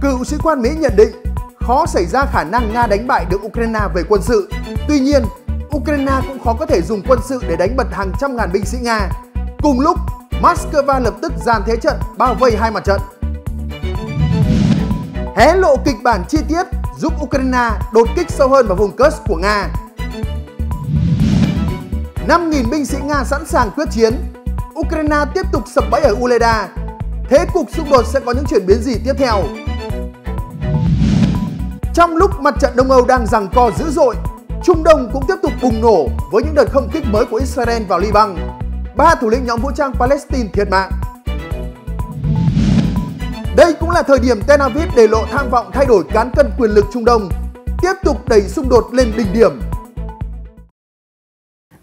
cựu sĩ quan Mỹ nhận định khó xảy ra khả năng Nga đánh bại được Ukraine về quân sự. Tuy nhiên, Ukraine cũng khó có thể dùng quân sự để đánh bật hàng trăm ngàn binh sĩ Nga. Cùng lúc, Moscow lập tức dàn thế trận bao vây hai mặt trận. Hé lộ kịch bản chi tiết giúp Ukraine đột kích sâu hơn vào vùng Kursk của Nga. 5.000 binh sĩ Nga sẵn sàng quyết chiến. Ukraine tiếp tục sập bẫy ở Uleda. Thế cục xung đột sẽ có những chuyển biến gì tiếp theo? Trong lúc mặt trận Đông Âu đang giằng co dữ dội, Trung Đông cũng tiếp tục bùng nổ với những đợt không kích mới của Israel vào Liban. Ba thủ lĩnh nhóm vũ trang Palestine thiệt mạng. Đây cũng là thời điểm Tel Aviv để lộ tham vọng thay đổi cán cân quyền lực Trung Đông, tiếp tục đẩy xung đột lên đỉnh điểm.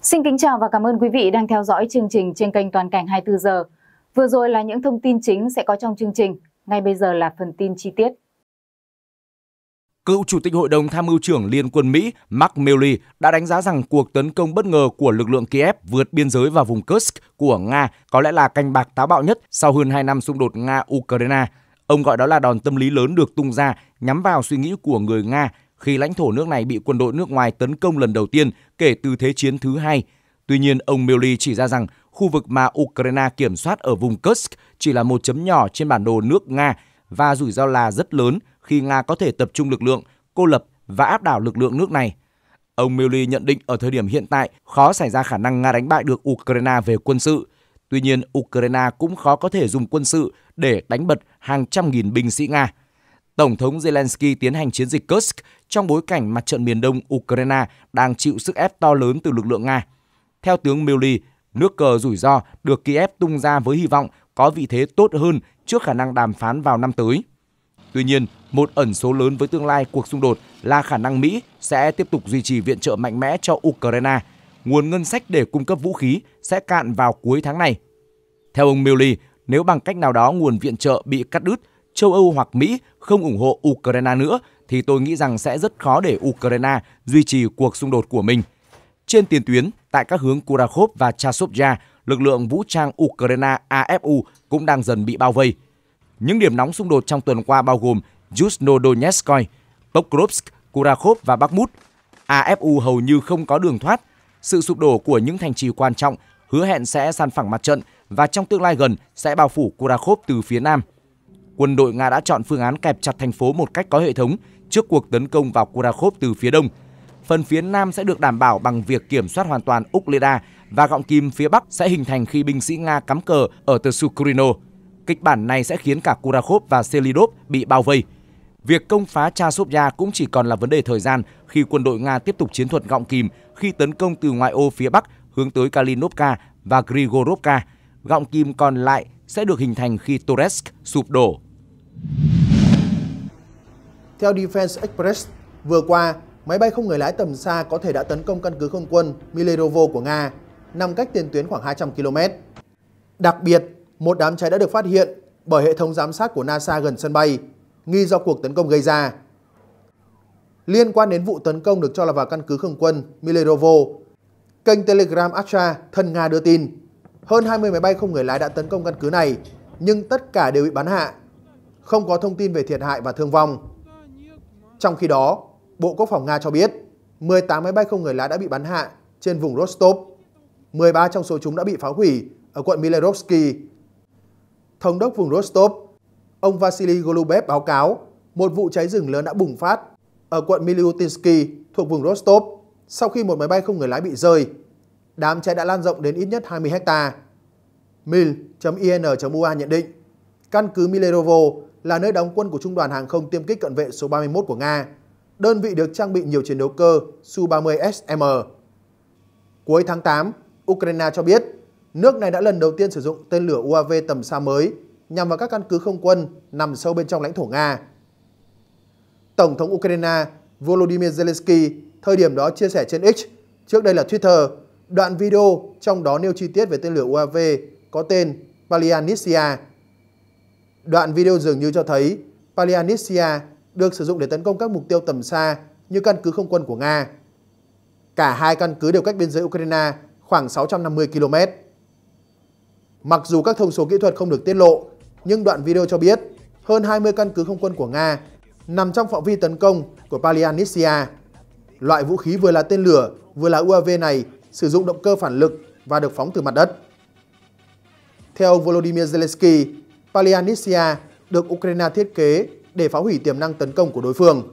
Xin kính chào và cảm ơn quý vị đang theo dõi chương trình trên kênh Toàn cảnh 24 giờ. Vừa rồi là những thông tin chính sẽ có trong chương trình, ngay bây giờ là phần tin chi tiết cựu chủ tịch Hội đồng tham mưu trưởng Liên quân Mỹ Mark Milley đã đánh giá rằng cuộc tấn công bất ngờ của lực lượng Kiev vượt biên giới vào vùng Kursk của Nga có lẽ là canh bạc táo bạo nhất sau hơn 2 năm xung đột Nga-Ukraine. Ông gọi đó là đòn tâm lý lớn được tung ra nhắm vào suy nghĩ của người Nga khi lãnh thổ nước này bị quân đội nước ngoài tấn công lần đầu tiên kể từ Thế chiến thứ hai. Tuy nhiên, ông Milley chỉ ra rằng khu vực mà Ukraine kiểm soát ở vùng Kursk chỉ là một chấm nhỏ trên bản đồ nước Nga và rủi ro là rất lớn khi Nga có thể tập trung lực lượng, cô lập và áp đảo lực lượng nước này. Ông Milley nhận định ở thời điểm hiện tại khó xảy ra khả năng Nga đánh bại được Ukraine về quân sự. Tuy nhiên, Ukraine cũng khó có thể dùng quân sự để đánh bật hàng trăm nghìn binh sĩ Nga. Tổng thống Zelensky tiến hành chiến dịch Kursk trong bối cảnh mặt trận miền đông Ukraine đang chịu sức ép to lớn từ lực lượng Nga. Theo tướng Milley, nước cờ rủi ro được Kiev tung ra với hy vọng có vị thế tốt hơn trước khả năng đàm phán vào năm tới. Tuy nhiên, một ẩn số lớn với tương lai cuộc xung đột là khả năng Mỹ sẽ tiếp tục duy trì viện trợ mạnh mẽ cho Ukraine. Nguồn ngân sách để cung cấp vũ khí sẽ cạn vào cuối tháng này. Theo ông Milley, nếu bằng cách nào đó nguồn viện trợ bị cắt đứt, châu Âu hoặc Mỹ không ủng hộ Ukraine nữa, thì tôi nghĩ rằng sẽ rất khó để Ukraine duy trì cuộc xung đột của mình. Trên tiền tuyến, tại các hướng Kurakhov và Chasovya, lực lượng vũ trang Ukraine AFU cũng đang dần bị bao vây – những điểm nóng xung đột trong tuần qua bao gồm Yuzhno-Donetsk, Pokrovsk, Kurakhov và Bakhmut. AFU hầu như không có đường thoát. Sự sụp đổ của những thành trì quan trọng hứa hẹn sẽ san phẳng mặt trận và trong tương lai gần sẽ bao phủ Kurakhov từ phía nam. Quân đội Nga đã chọn phương án kẹp chặt thành phố một cách có hệ thống trước cuộc tấn công vào Kurakhov từ phía đông. Phần phía nam sẽ được đảm bảo bằng việc kiểm soát hoàn toàn Ukleda và gọng kim phía bắc sẽ hình thành khi binh sĩ Nga cắm cờ ở Tsukurino. Kịch bản này sẽ khiến cả Kurakov và Selidov bị bao vây. Việc công phá Chasovya cũng chỉ còn là vấn đề thời gian khi quân đội Nga tiếp tục chiến thuật gọng kìm khi tấn công từ ngoại ô phía Bắc hướng tới Kalinovka và Grigorovka. Gọng kìm còn lại sẽ được hình thành khi Toretsk sụp đổ. Theo Defense Express, vừa qua, máy bay không người lái tầm xa có thể đã tấn công căn cứ không quân Milerovo của Nga, nằm cách tiền tuyến khoảng 200 km. Đặc biệt, một đám cháy đã được phát hiện bởi hệ thống giám sát của NASA gần sân bay, nghi do cuộc tấn công gây ra. Liên quan đến vụ tấn công được cho là vào căn cứ không quân Milerovo, kênh Telegram Astra thân Nga đưa tin hơn 20 máy bay không người lái đã tấn công căn cứ này, nhưng tất cả đều bị bắn hạ. Không có thông tin về thiệt hại và thương vong. Trong khi đó, Bộ Quốc phòng Nga cho biết 18 máy bay không người lái đã bị bắn hạ trên vùng Rostov. 13 trong số chúng đã bị phá hủy ở quận Milerovsky thống đốc vùng Rostov, ông Vasily Golubev báo cáo một vụ cháy rừng lớn đã bùng phát ở quận Milyutinsky thuộc vùng Rostov sau khi một máy bay không người lái bị rơi. Đám cháy đã lan rộng đến ít nhất 20 hecta. Mil.in.ua nhận định, căn cứ Milerovo là nơi đóng quân của Trung đoàn Hàng không tiêm kích cận vệ số 31 của Nga, đơn vị được trang bị nhiều chiến đấu cơ Su-30SM. Cuối tháng 8, Ukraine cho biết nước này đã lần đầu tiên sử dụng tên lửa UAV tầm xa mới nhằm vào các căn cứ không quân nằm sâu bên trong lãnh thổ Nga. Tổng thống Ukraine Volodymyr Zelensky thời điểm đó chia sẻ trên X, trước đây là Twitter, đoạn video trong đó nêu chi tiết về tên lửa UAV có tên Palianitsia. Đoạn video dường như cho thấy Palianitsia được sử dụng để tấn công các mục tiêu tầm xa như căn cứ không quân của Nga. Cả hai căn cứ đều cách biên giới Ukraine khoảng 650 km. Mặc dù các thông số kỹ thuật không được tiết lộ, nhưng đoạn video cho biết hơn 20 căn cứ không quân của Nga nằm trong phạm vi tấn công của Palianitsia. Loại vũ khí vừa là tên lửa vừa là UAV này sử dụng động cơ phản lực và được phóng từ mặt đất. Theo ông Volodymyr Zelensky, Palianitsia được Ukraine thiết kế để phá hủy tiềm năng tấn công của đối phương.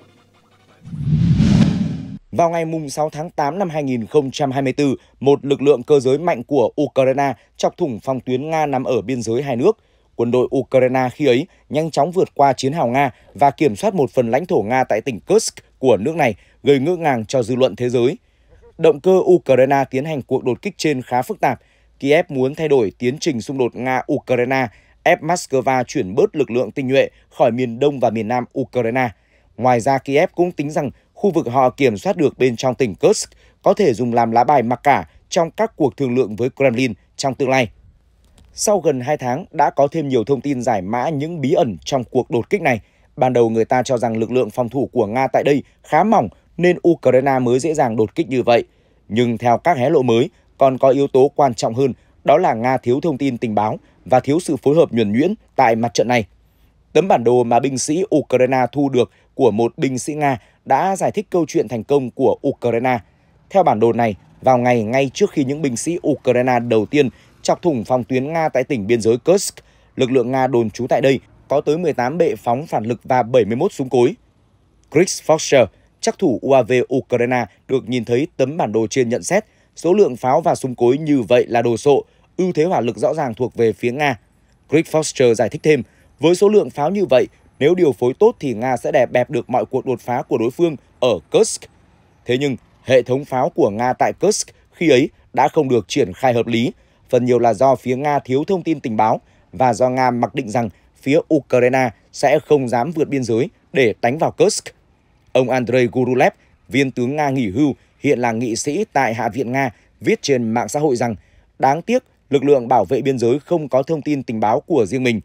Vào ngày 6 tháng 8 năm 2024, một lực lượng cơ giới mạnh của Ukraine chọc thủng phòng tuyến Nga nằm ở biên giới hai nước. Quân đội Ukraine khi ấy nhanh chóng vượt qua chiến hào Nga và kiểm soát một phần lãnh thổ Nga tại tỉnh Kursk của nước này, gây ngỡ ngàng cho dư luận thế giới. Động cơ Ukraine tiến hành cuộc đột kích trên khá phức tạp. Kiev muốn thay đổi tiến trình xung đột Nga-Ukraine, ép Moscow chuyển bớt lực lượng tinh nhuệ khỏi miền đông và miền nam Ukraine. Ngoài ra, Kiev cũng tính rằng khu vực họ kiểm soát được bên trong tỉnh Kursk có thể dùng làm lá bài mặc cả trong các cuộc thương lượng với Kremlin trong tương lai. Sau gần 2 tháng đã có thêm nhiều thông tin giải mã những bí ẩn trong cuộc đột kích này. Ban đầu người ta cho rằng lực lượng phòng thủ của Nga tại đây khá mỏng nên Ukraine mới dễ dàng đột kích như vậy. Nhưng theo các hé lộ mới, còn có yếu tố quan trọng hơn đó là Nga thiếu thông tin tình báo và thiếu sự phối hợp nhuần nhuyễn tại mặt trận này. Tấm bản đồ mà binh sĩ Ukraine thu được của một binh sĩ Nga đã giải thích câu chuyện thành công của Ukraine. Theo bản đồ này, vào ngày ngay trước khi những binh sĩ Ukraine đầu tiên chọc thủng phòng tuyến Nga tại tỉnh biên giới Kursk, lực lượng Nga đồn trú tại đây có tới 18 bệ phóng phản lực và 71 súng cối. Chris Foster, chắc thủ UAV Ukraine được nhìn thấy tấm bản đồ trên nhận xét số lượng pháo và súng cối như vậy là đồ sộ, ưu thế hỏa lực rõ ràng thuộc về phía Nga. Chris Foster giải thích thêm, với số lượng pháo như vậy, nếu điều phối tốt thì Nga sẽ đè bẹp được mọi cuộc đột phá của đối phương ở Kursk. Thế nhưng, hệ thống pháo của Nga tại Kursk khi ấy đã không được triển khai hợp lý, phần nhiều là do phía Nga thiếu thông tin tình báo và do Nga mặc định rằng phía Ukraine sẽ không dám vượt biên giới để đánh vào Kursk. Ông Andrei Gurulev, viên tướng Nga nghỉ hưu, hiện là nghị sĩ tại Hạ viện Nga, viết trên mạng xã hội rằng đáng tiếc lực lượng bảo vệ biên giới không có thông tin tình báo của riêng mình.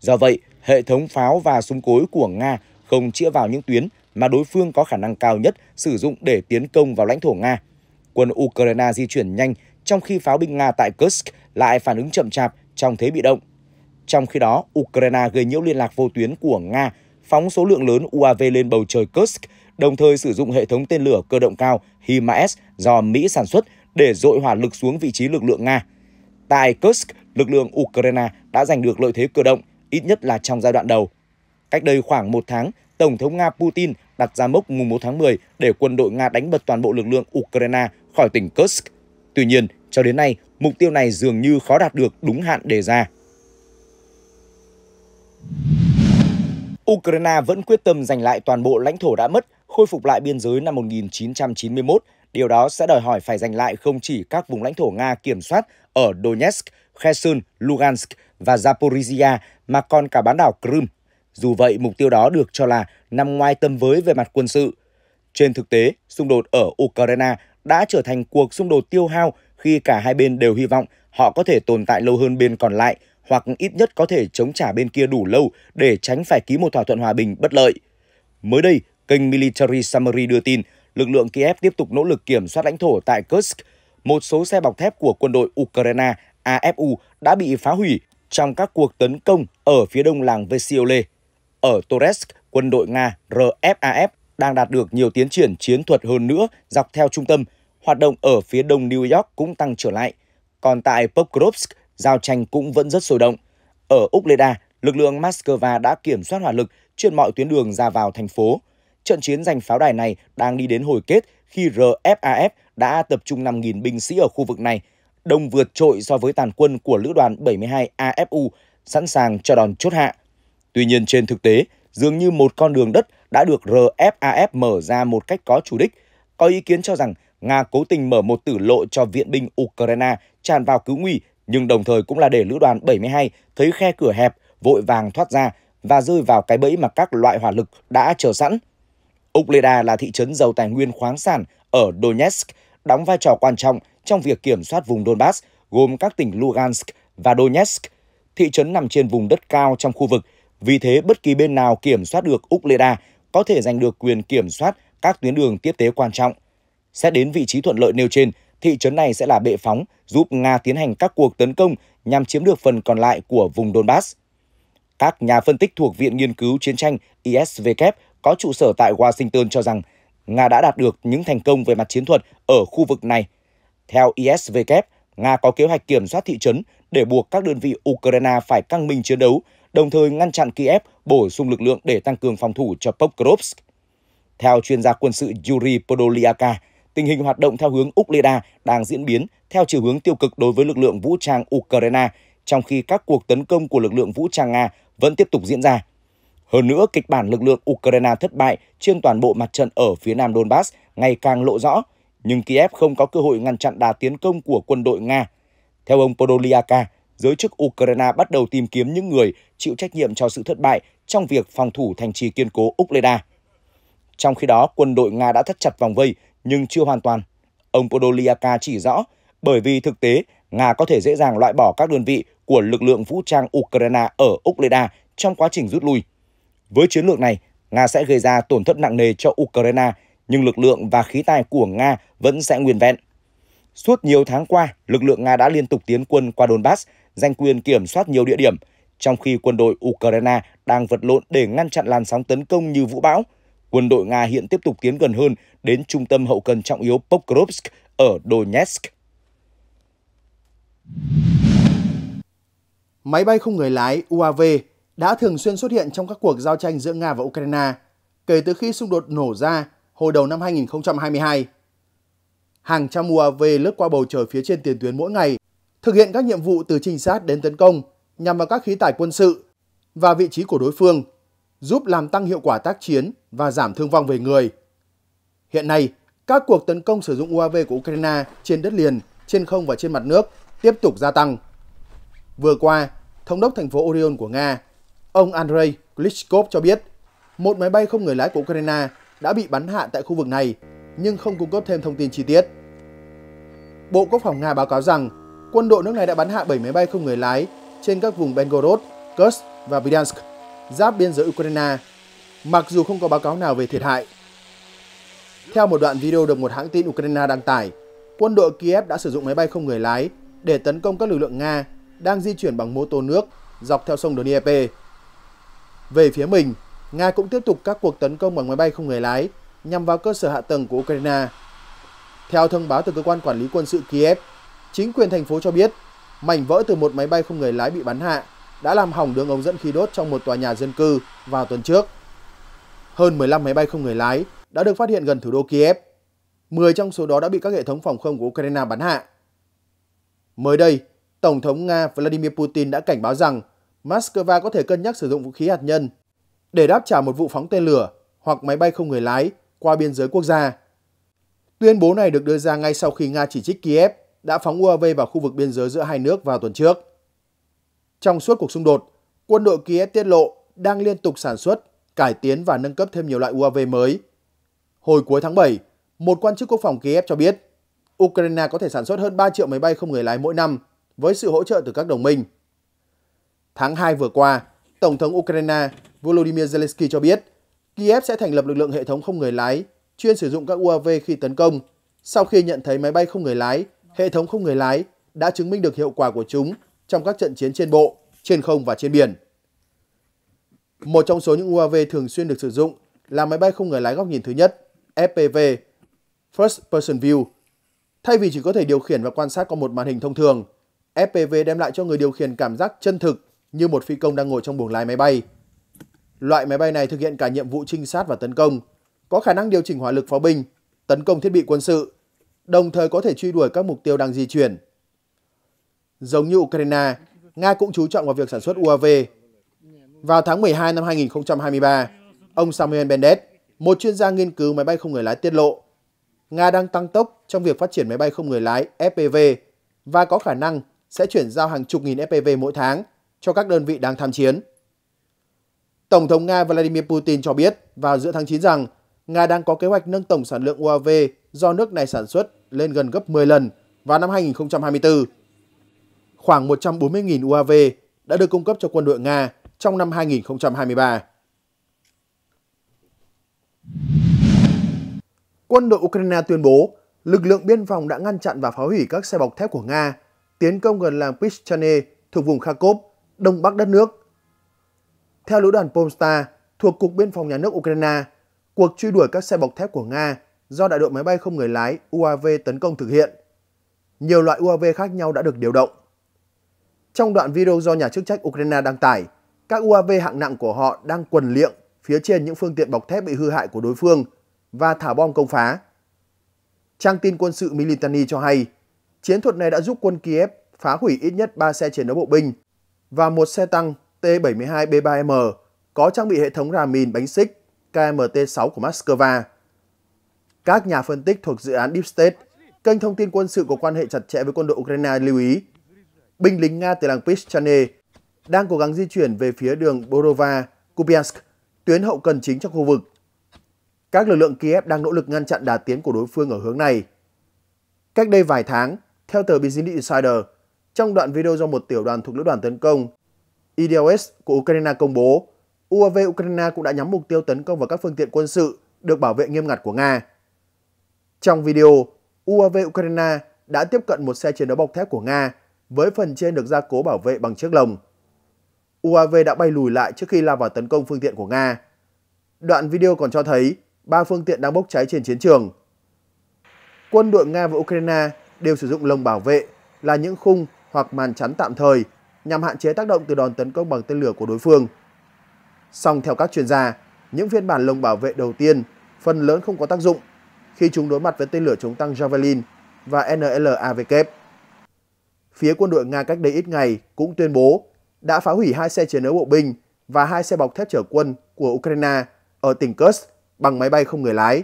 Do vậy, hệ thống pháo và súng cối của Nga không chĩa vào những tuyến mà đối phương có khả năng cao nhất sử dụng để tiến công vào lãnh thổ Nga. Quân Ukraine di chuyển nhanh trong khi pháo binh Nga tại Kursk lại phản ứng chậm chạp trong thế bị động. Trong khi đó, Ukraine gây nhiễu liên lạc vô tuyến của Nga, phóng số lượng lớn UAV lên bầu trời Kursk, đồng thời sử dụng hệ thống tên lửa cơ động cao HIMARS do Mỹ sản xuất để dội hỏa lực xuống vị trí lực lượng Nga. Tại Kursk, lực lượng Ukraine đã giành được lợi thế cơ động ít nhất là trong giai đoạn đầu. Cách đây khoảng một tháng, Tổng thống Nga Putin đặt ra mốc mùng 1 tháng 10 để quân đội Nga đánh bật toàn bộ lực lượng Ukraine khỏi tỉnh Kursk. Tuy nhiên, cho đến nay, mục tiêu này dường như khó đạt được đúng hạn đề ra. Ukraine vẫn quyết tâm giành lại toàn bộ lãnh thổ đã mất, khôi phục lại biên giới năm 1991. Điều đó sẽ đòi hỏi phải giành lại không chỉ các vùng lãnh thổ Nga kiểm soát ở Donetsk Kherson, Lugansk và Zaporizhia mà còn cả bán đảo Crimea. Dù vậy, mục tiêu đó được cho là nằm ngoài tầm với về mặt quân sự. Trên thực tế, xung đột ở Ukraine đã trở thành cuộc xung đột tiêu hao khi cả hai bên đều hy vọng họ có thể tồn tại lâu hơn bên còn lại hoặc ít nhất có thể chống trả bên kia đủ lâu để tránh phải ký một thỏa thuận hòa bình bất lợi. Mới đây, kênh Military Summary đưa tin lực lượng Kiev tiếp tục nỗ lực kiểm soát lãnh thổ tại Kursk. Một số xe bọc thép của quân đội Ukraine AFU đã bị phá hủy trong các cuộc tấn công ở phía đông làng Vesiole. Ở Torres, quân đội Nga RFAF đang đạt được nhiều tiến triển chiến thuật hơn nữa dọc theo trung tâm. Hoạt động ở phía đông New York cũng tăng trở lại. Còn tại Pokrovsk, giao tranh cũng vẫn rất sôi động. Ở Ukleda, lực lượng Moscow đã kiểm soát hỏa lực trên mọi tuyến đường ra vào thành phố. Trận chiến giành pháo đài này đang đi đến hồi kết khi RFAF đã tập trung 5.000 binh sĩ ở khu vực này đông vượt trội so với tàn quân của lữ đoàn 72 AFU sẵn sàng cho đòn chốt hạ. Tuy nhiên trên thực tế, dường như một con đường đất đã được RFAF mở ra một cách có chủ đích. Có ý kiến cho rằng Nga cố tình mở một tử lộ cho viện binh Ukraine tràn vào cứu nguy, nhưng đồng thời cũng là để lữ đoàn 72 thấy khe cửa hẹp, vội vàng thoát ra và rơi vào cái bẫy mà các loại hỏa lực đã chờ sẵn. Ukleda là thị trấn giàu tài nguyên khoáng sản ở Donetsk, đóng vai trò quan trọng trong việc kiểm soát vùng Donbass gồm các tỉnh Lugansk và Donetsk, thị trấn nằm trên vùng đất cao trong khu vực. Vì thế, bất kỳ bên nào kiểm soát được Ukleda có thể giành được quyền kiểm soát các tuyến đường tiếp tế quan trọng. Xét đến vị trí thuận lợi nêu trên, thị trấn này sẽ là bệ phóng giúp Nga tiến hành các cuộc tấn công nhằm chiếm được phần còn lại của vùng Donbass. Các nhà phân tích thuộc Viện Nghiên cứu Chiến tranh ISVK có trụ sở tại Washington cho rằng Nga đã đạt được những thành công về mặt chiến thuật ở khu vực này – theo ISW, Nga có kế hoạch kiểm soát thị trấn để buộc các đơn vị Ukraine phải căng mình chiến đấu, đồng thời ngăn chặn Kiev bổ sung lực lượng để tăng cường phòng thủ cho Pokrovsk. Theo chuyên gia quân sự Yuri Podolyaka, tình hình hoạt động theo hướng Úc đang diễn biến theo chiều hướng tiêu cực đối với lực lượng vũ trang Ukraine, trong khi các cuộc tấn công của lực lượng vũ trang Nga vẫn tiếp tục diễn ra. Hơn nữa, kịch bản lực lượng Ukraine thất bại trên toàn bộ mặt trận ở phía nam Donbass ngày càng lộ rõ, nhưng Kiev không có cơ hội ngăn chặn đà tiến công của quân đội Nga. Theo ông Podolyaka, giới chức Ukraine bắt đầu tìm kiếm những người chịu trách nhiệm cho sự thất bại trong việc phòng thủ thành trì kiên cố Ukleda. Trong khi đó, quân đội Nga đã thắt chặt vòng vây nhưng chưa hoàn toàn. Ông Podolyaka chỉ rõ, bởi vì thực tế, Nga có thể dễ dàng loại bỏ các đơn vị của lực lượng vũ trang Ukraine ở Ukleda trong quá trình rút lui. Với chiến lược này, Nga sẽ gây ra tổn thất nặng nề cho Ukraine nhưng lực lượng và khí tài của Nga vẫn sẽ nguyên vẹn. Suốt nhiều tháng qua, lực lượng Nga đã liên tục tiến quân qua Donbass, giành quyền kiểm soát nhiều địa điểm, trong khi quân đội Ukraine đang vật lộn để ngăn chặn làn sóng tấn công như vũ bão. Quân đội Nga hiện tiếp tục tiến gần hơn đến trung tâm hậu cần trọng yếu Pokrovsk ở Donetsk. Máy bay không người lái UAV đã thường xuyên xuất hiện trong các cuộc giao tranh giữa Nga và Ukraine kể từ khi xung đột nổ ra hồi đầu năm 2022. Hàng trăm UAV lướt qua bầu trời phía trên tiền tuyến mỗi ngày, thực hiện các nhiệm vụ từ trinh sát đến tấn công nhằm vào các khí tải quân sự và vị trí của đối phương, giúp làm tăng hiệu quả tác chiến và giảm thương vong về người. Hiện nay, các cuộc tấn công sử dụng UAV của Ukraine trên đất liền, trên không và trên mặt nước tiếp tục gia tăng. Vừa qua, Thống đốc thành phố Orion của Nga, ông Andrei Klitschko cho biết, một máy bay không người lái của Ukraine đã bị bắn hạ tại khu vực này, nhưng không cung cấp thêm thông tin chi tiết. Bộ Quốc phòng Nga báo cáo rằng quân đội nước này đã bắn hạ 7 máy bay không người lái trên các vùng Belgorod, Kursk và Verdansk, giáp biên giới Ukraine, mặc dù không có báo cáo nào về thiệt hại. Theo một đoạn video được một hãng tin Ukraine đăng tải, quân đội Kiev đã sử dụng máy bay không người lái để tấn công các lực lượng Nga đang di chuyển bằng mô tô nước dọc theo sông Dnieper. Về phía mình, Nga cũng tiếp tục các cuộc tấn công bằng máy bay không người lái nhằm vào cơ sở hạ tầng của Ukraine. Theo thông báo từ cơ quan quản lý quân sự Kiev, chính quyền thành phố cho biết mảnh vỡ từ một máy bay không người lái bị bắn hạ đã làm hỏng đường ống dẫn khí đốt trong một tòa nhà dân cư vào tuần trước. Hơn 15 máy bay không người lái đã được phát hiện gần thủ đô Kiev. 10 trong số đó đã bị các hệ thống phòng không của Ukraine bắn hạ. Mới đây, Tổng thống Nga Vladimir Putin đã cảnh báo rằng Moscow có thể cân nhắc sử dụng vũ khí hạt nhân để đáp trả một vụ phóng tên lửa hoặc máy bay không người lái qua biên giới quốc gia. Tuyên bố này được đưa ra ngay sau khi Nga chỉ trích Kiev đã phóng UAV vào khu vực biên giới giữa hai nước vào tuần trước. Trong suốt cuộc xung đột, quân đội Kiev tiết lộ đang liên tục sản xuất, cải tiến và nâng cấp thêm nhiều loại UAV mới. Hồi cuối tháng 7, một quan chức quốc phòng Kiev cho biết Ukraine có thể sản xuất hơn 3 triệu máy bay không người lái mỗi năm với sự hỗ trợ từ các đồng minh. Tháng 2 vừa qua, Tổng thống Ukraine Volodymyr Zelensky cho biết Kiev sẽ thành lập lực lượng hệ thống không người lái chuyên sử dụng các UAV khi tấn công. Sau khi nhận thấy máy bay không người lái, hệ thống không người lái đã chứng minh được hiệu quả của chúng trong các trận chiến trên bộ, trên không và trên biển. Một trong số những UAV thường xuyên được sử dụng là máy bay không người lái góc nhìn thứ nhất, FPV, First Person View. Thay vì chỉ có thể điều khiển và quan sát qua một màn hình thông thường, FPV đem lại cho người điều khiển cảm giác chân thực như một phi công đang ngồi trong buồng lái máy bay. Loại máy bay này thực hiện cả nhiệm vụ trinh sát và tấn công, có khả năng điều chỉnh hỏa lực pháo binh, tấn công thiết bị quân sự, đồng thời có thể truy đuổi các mục tiêu đang di chuyển. Giống như Ukraine, Nga cũng chú trọng vào việc sản xuất UAV. Vào tháng 12 năm 2023, ông Samuel Bennett, một chuyên gia nghiên cứu máy bay không người lái tiết lộ, Nga đang tăng tốc trong việc phát triển máy bay không người lái FPV và có khả năng sẽ chuyển giao hàng chục nghìn FPV mỗi tháng cho các đơn vị đang tham chiến. Tổng thống Nga Vladimir Putin cho biết vào giữa tháng 9 rằng Nga đang có kế hoạch nâng tổng sản lượng UAV do nước này sản xuất lên gần gấp 10 lần vào năm 2024. Khoảng 140.000 UAV đã được cung cấp cho quân đội Nga trong năm 2023. Quân đội Ukraine tuyên bố lực lượng biên phòng đã ngăn chặn và phá hủy các xe bọc thép của Nga tiến công gần làng Pishchane thuộc vùng Kharkov, đông bắc đất nước theo lữ đoàn Polestar thuộc Cục Biên phòng Nhà nước Ukraine, cuộc truy đuổi các xe bọc thép của Nga do đại đội máy bay không người lái UAV tấn công thực hiện. Nhiều loại UAV khác nhau đã được điều động. Trong đoạn video do nhà chức trách Ukraine đăng tải, các UAV hạng nặng của họ đang quần liệng phía trên những phương tiện bọc thép bị hư hại của đối phương và thả bom công phá. Trang tin quân sự Militani cho hay, chiến thuật này đã giúp quân Kiev phá hủy ít nhất 3 xe chiến đấu bộ binh và một xe tăng T-72B3M có trang bị hệ thống Ramin bánh xích KMT-6 của Moscow. Các nhà phân tích thuộc dự án Deep State, kênh thông tin quân sự có quan hệ chặt chẽ với quân đội Ukraine lưu ý, binh lính Nga từ làng Pischane đang cố gắng di chuyển về phía đường Borova, Kupiansk, tuyến hậu cần chính trong khu vực. Các lực lượng Kiev đang nỗ lực ngăn chặn đà tiến của đối phương ở hướng này. Cách đây vài tháng, theo tờ Business Insider, trong đoạn video do một tiểu đoàn thuộc lữ đoàn tấn công IDOS của Ukraine công bố, UAV Ukraine cũng đã nhắm mục tiêu tấn công vào các phương tiện quân sự được bảo vệ nghiêm ngặt của Nga. Trong video, UAV Ukraine đã tiếp cận một xe chiến đấu bọc thép của Nga với phần trên được gia cố bảo vệ bằng chiếc lồng. UAV đã bay lùi lại trước khi lao vào tấn công phương tiện của Nga. Đoạn video còn cho thấy ba phương tiện đang bốc cháy trên chiến trường. Quân đội Nga và Ukraine đều sử dụng lồng bảo vệ là những khung hoặc màn chắn tạm thời nhằm hạn chế tác động từ đòn tấn công bằng tên lửa của đối phương. Song theo các chuyên gia, những phiên bản lồng bảo vệ đầu tiên phần lớn không có tác dụng khi chúng đối mặt với tên lửa chống tăng Javelin và NLAVK. Phía quân đội Nga cách đây ít ngày cũng tuyên bố đã phá hủy hai xe chiến đấu bộ binh và hai xe bọc thép chở quân của Ukraine ở tỉnh Kursk bằng máy bay không người lái.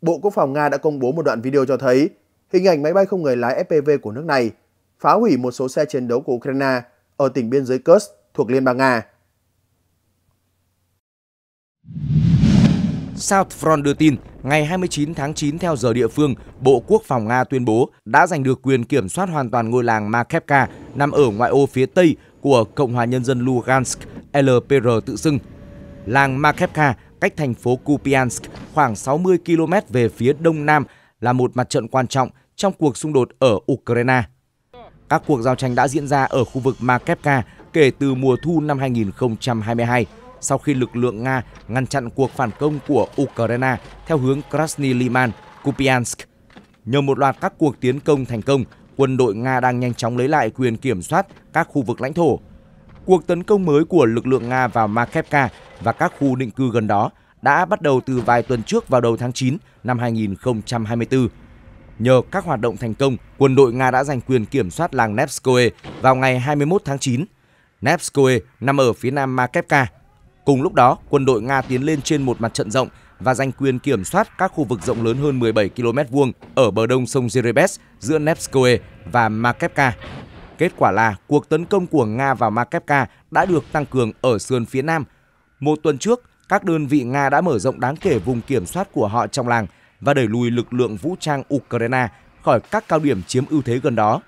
Bộ Quốc phòng Nga đã công bố một đoạn video cho thấy hình ảnh máy bay không người lái FPV của nước này phá hủy một số xe chiến đấu của Ukraine ở tỉnh biên giới Kursk thuộc Liên bang Nga. South Front đưa tin, ngày 29 tháng 9 theo giờ địa phương, Bộ Quốc phòng Nga tuyên bố đã giành được quyền kiểm soát hoàn toàn ngôi làng Makevka nằm ở ngoại ô phía tây của Cộng hòa Nhân dân Lugansk, LPR tự xưng. Làng Makevka cách thành phố Kupiansk khoảng 60 km về phía đông nam là một mặt trận quan trọng trong cuộc xung đột ở Ukraine. Các cuộc giao tranh đã diễn ra ở khu vực Makevka kể từ mùa thu năm 2022 sau khi lực lượng Nga ngăn chặn cuộc phản công của Ukraine theo hướng Krasny Liman, Kupiansk. Nhờ một loạt các cuộc tiến công thành công, quân đội Nga đang nhanh chóng lấy lại quyền kiểm soát các khu vực lãnh thổ. Cuộc tấn công mới của lực lượng Nga vào Makevka và các khu định cư gần đó đã bắt đầu từ vài tuần trước vào đầu tháng 9 năm 2024 Nhờ các hoạt động thành công, quân đội Nga đã giành quyền kiểm soát làng Nevskoye vào ngày 21 tháng 9. Nevskoye nằm ở phía nam Makevka. Cùng lúc đó, quân đội Nga tiến lên trên một mặt trận rộng và giành quyền kiểm soát các khu vực rộng lớn hơn 17 km vuông ở bờ đông sông Zerebes giữa Nevskoye và Makevka. Kết quả là cuộc tấn công của Nga vào Makevka đã được tăng cường ở sườn phía nam. Một tuần trước, các đơn vị Nga đã mở rộng đáng kể vùng kiểm soát của họ trong làng – và đẩy lùi lực lượng vũ trang Ukraine khỏi các cao điểm chiếm ưu thế gần đó.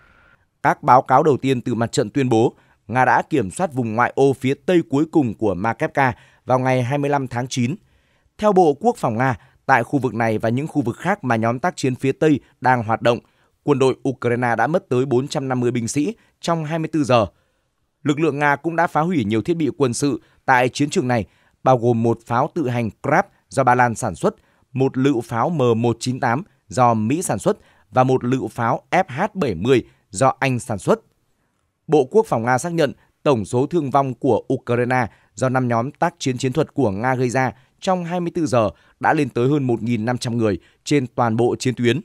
Các báo cáo đầu tiên từ mặt trận tuyên bố Nga đã kiểm soát vùng ngoại ô phía tây cuối cùng của Makevka vào ngày 25 tháng 9. Theo Bộ Quốc phòng Nga, tại khu vực này và những khu vực khác mà nhóm tác chiến phía Tây đang hoạt động, quân đội Ukraine đã mất tới 450 binh sĩ trong 24 giờ. Lực lượng Nga cũng đã phá hủy nhiều thiết bị quân sự tại chiến trường này, bao gồm một pháo tự hành Krab do Ba Lan sản xuất một lựu pháo M198 do Mỹ sản xuất và một lựu pháo FH-70 do Anh sản xuất. Bộ Quốc phòng Nga xác nhận tổng số thương vong của Ukraine do năm nhóm tác chiến chiến thuật của Nga gây ra trong 24 giờ đã lên tới hơn 1.500 người trên toàn bộ chiến tuyến.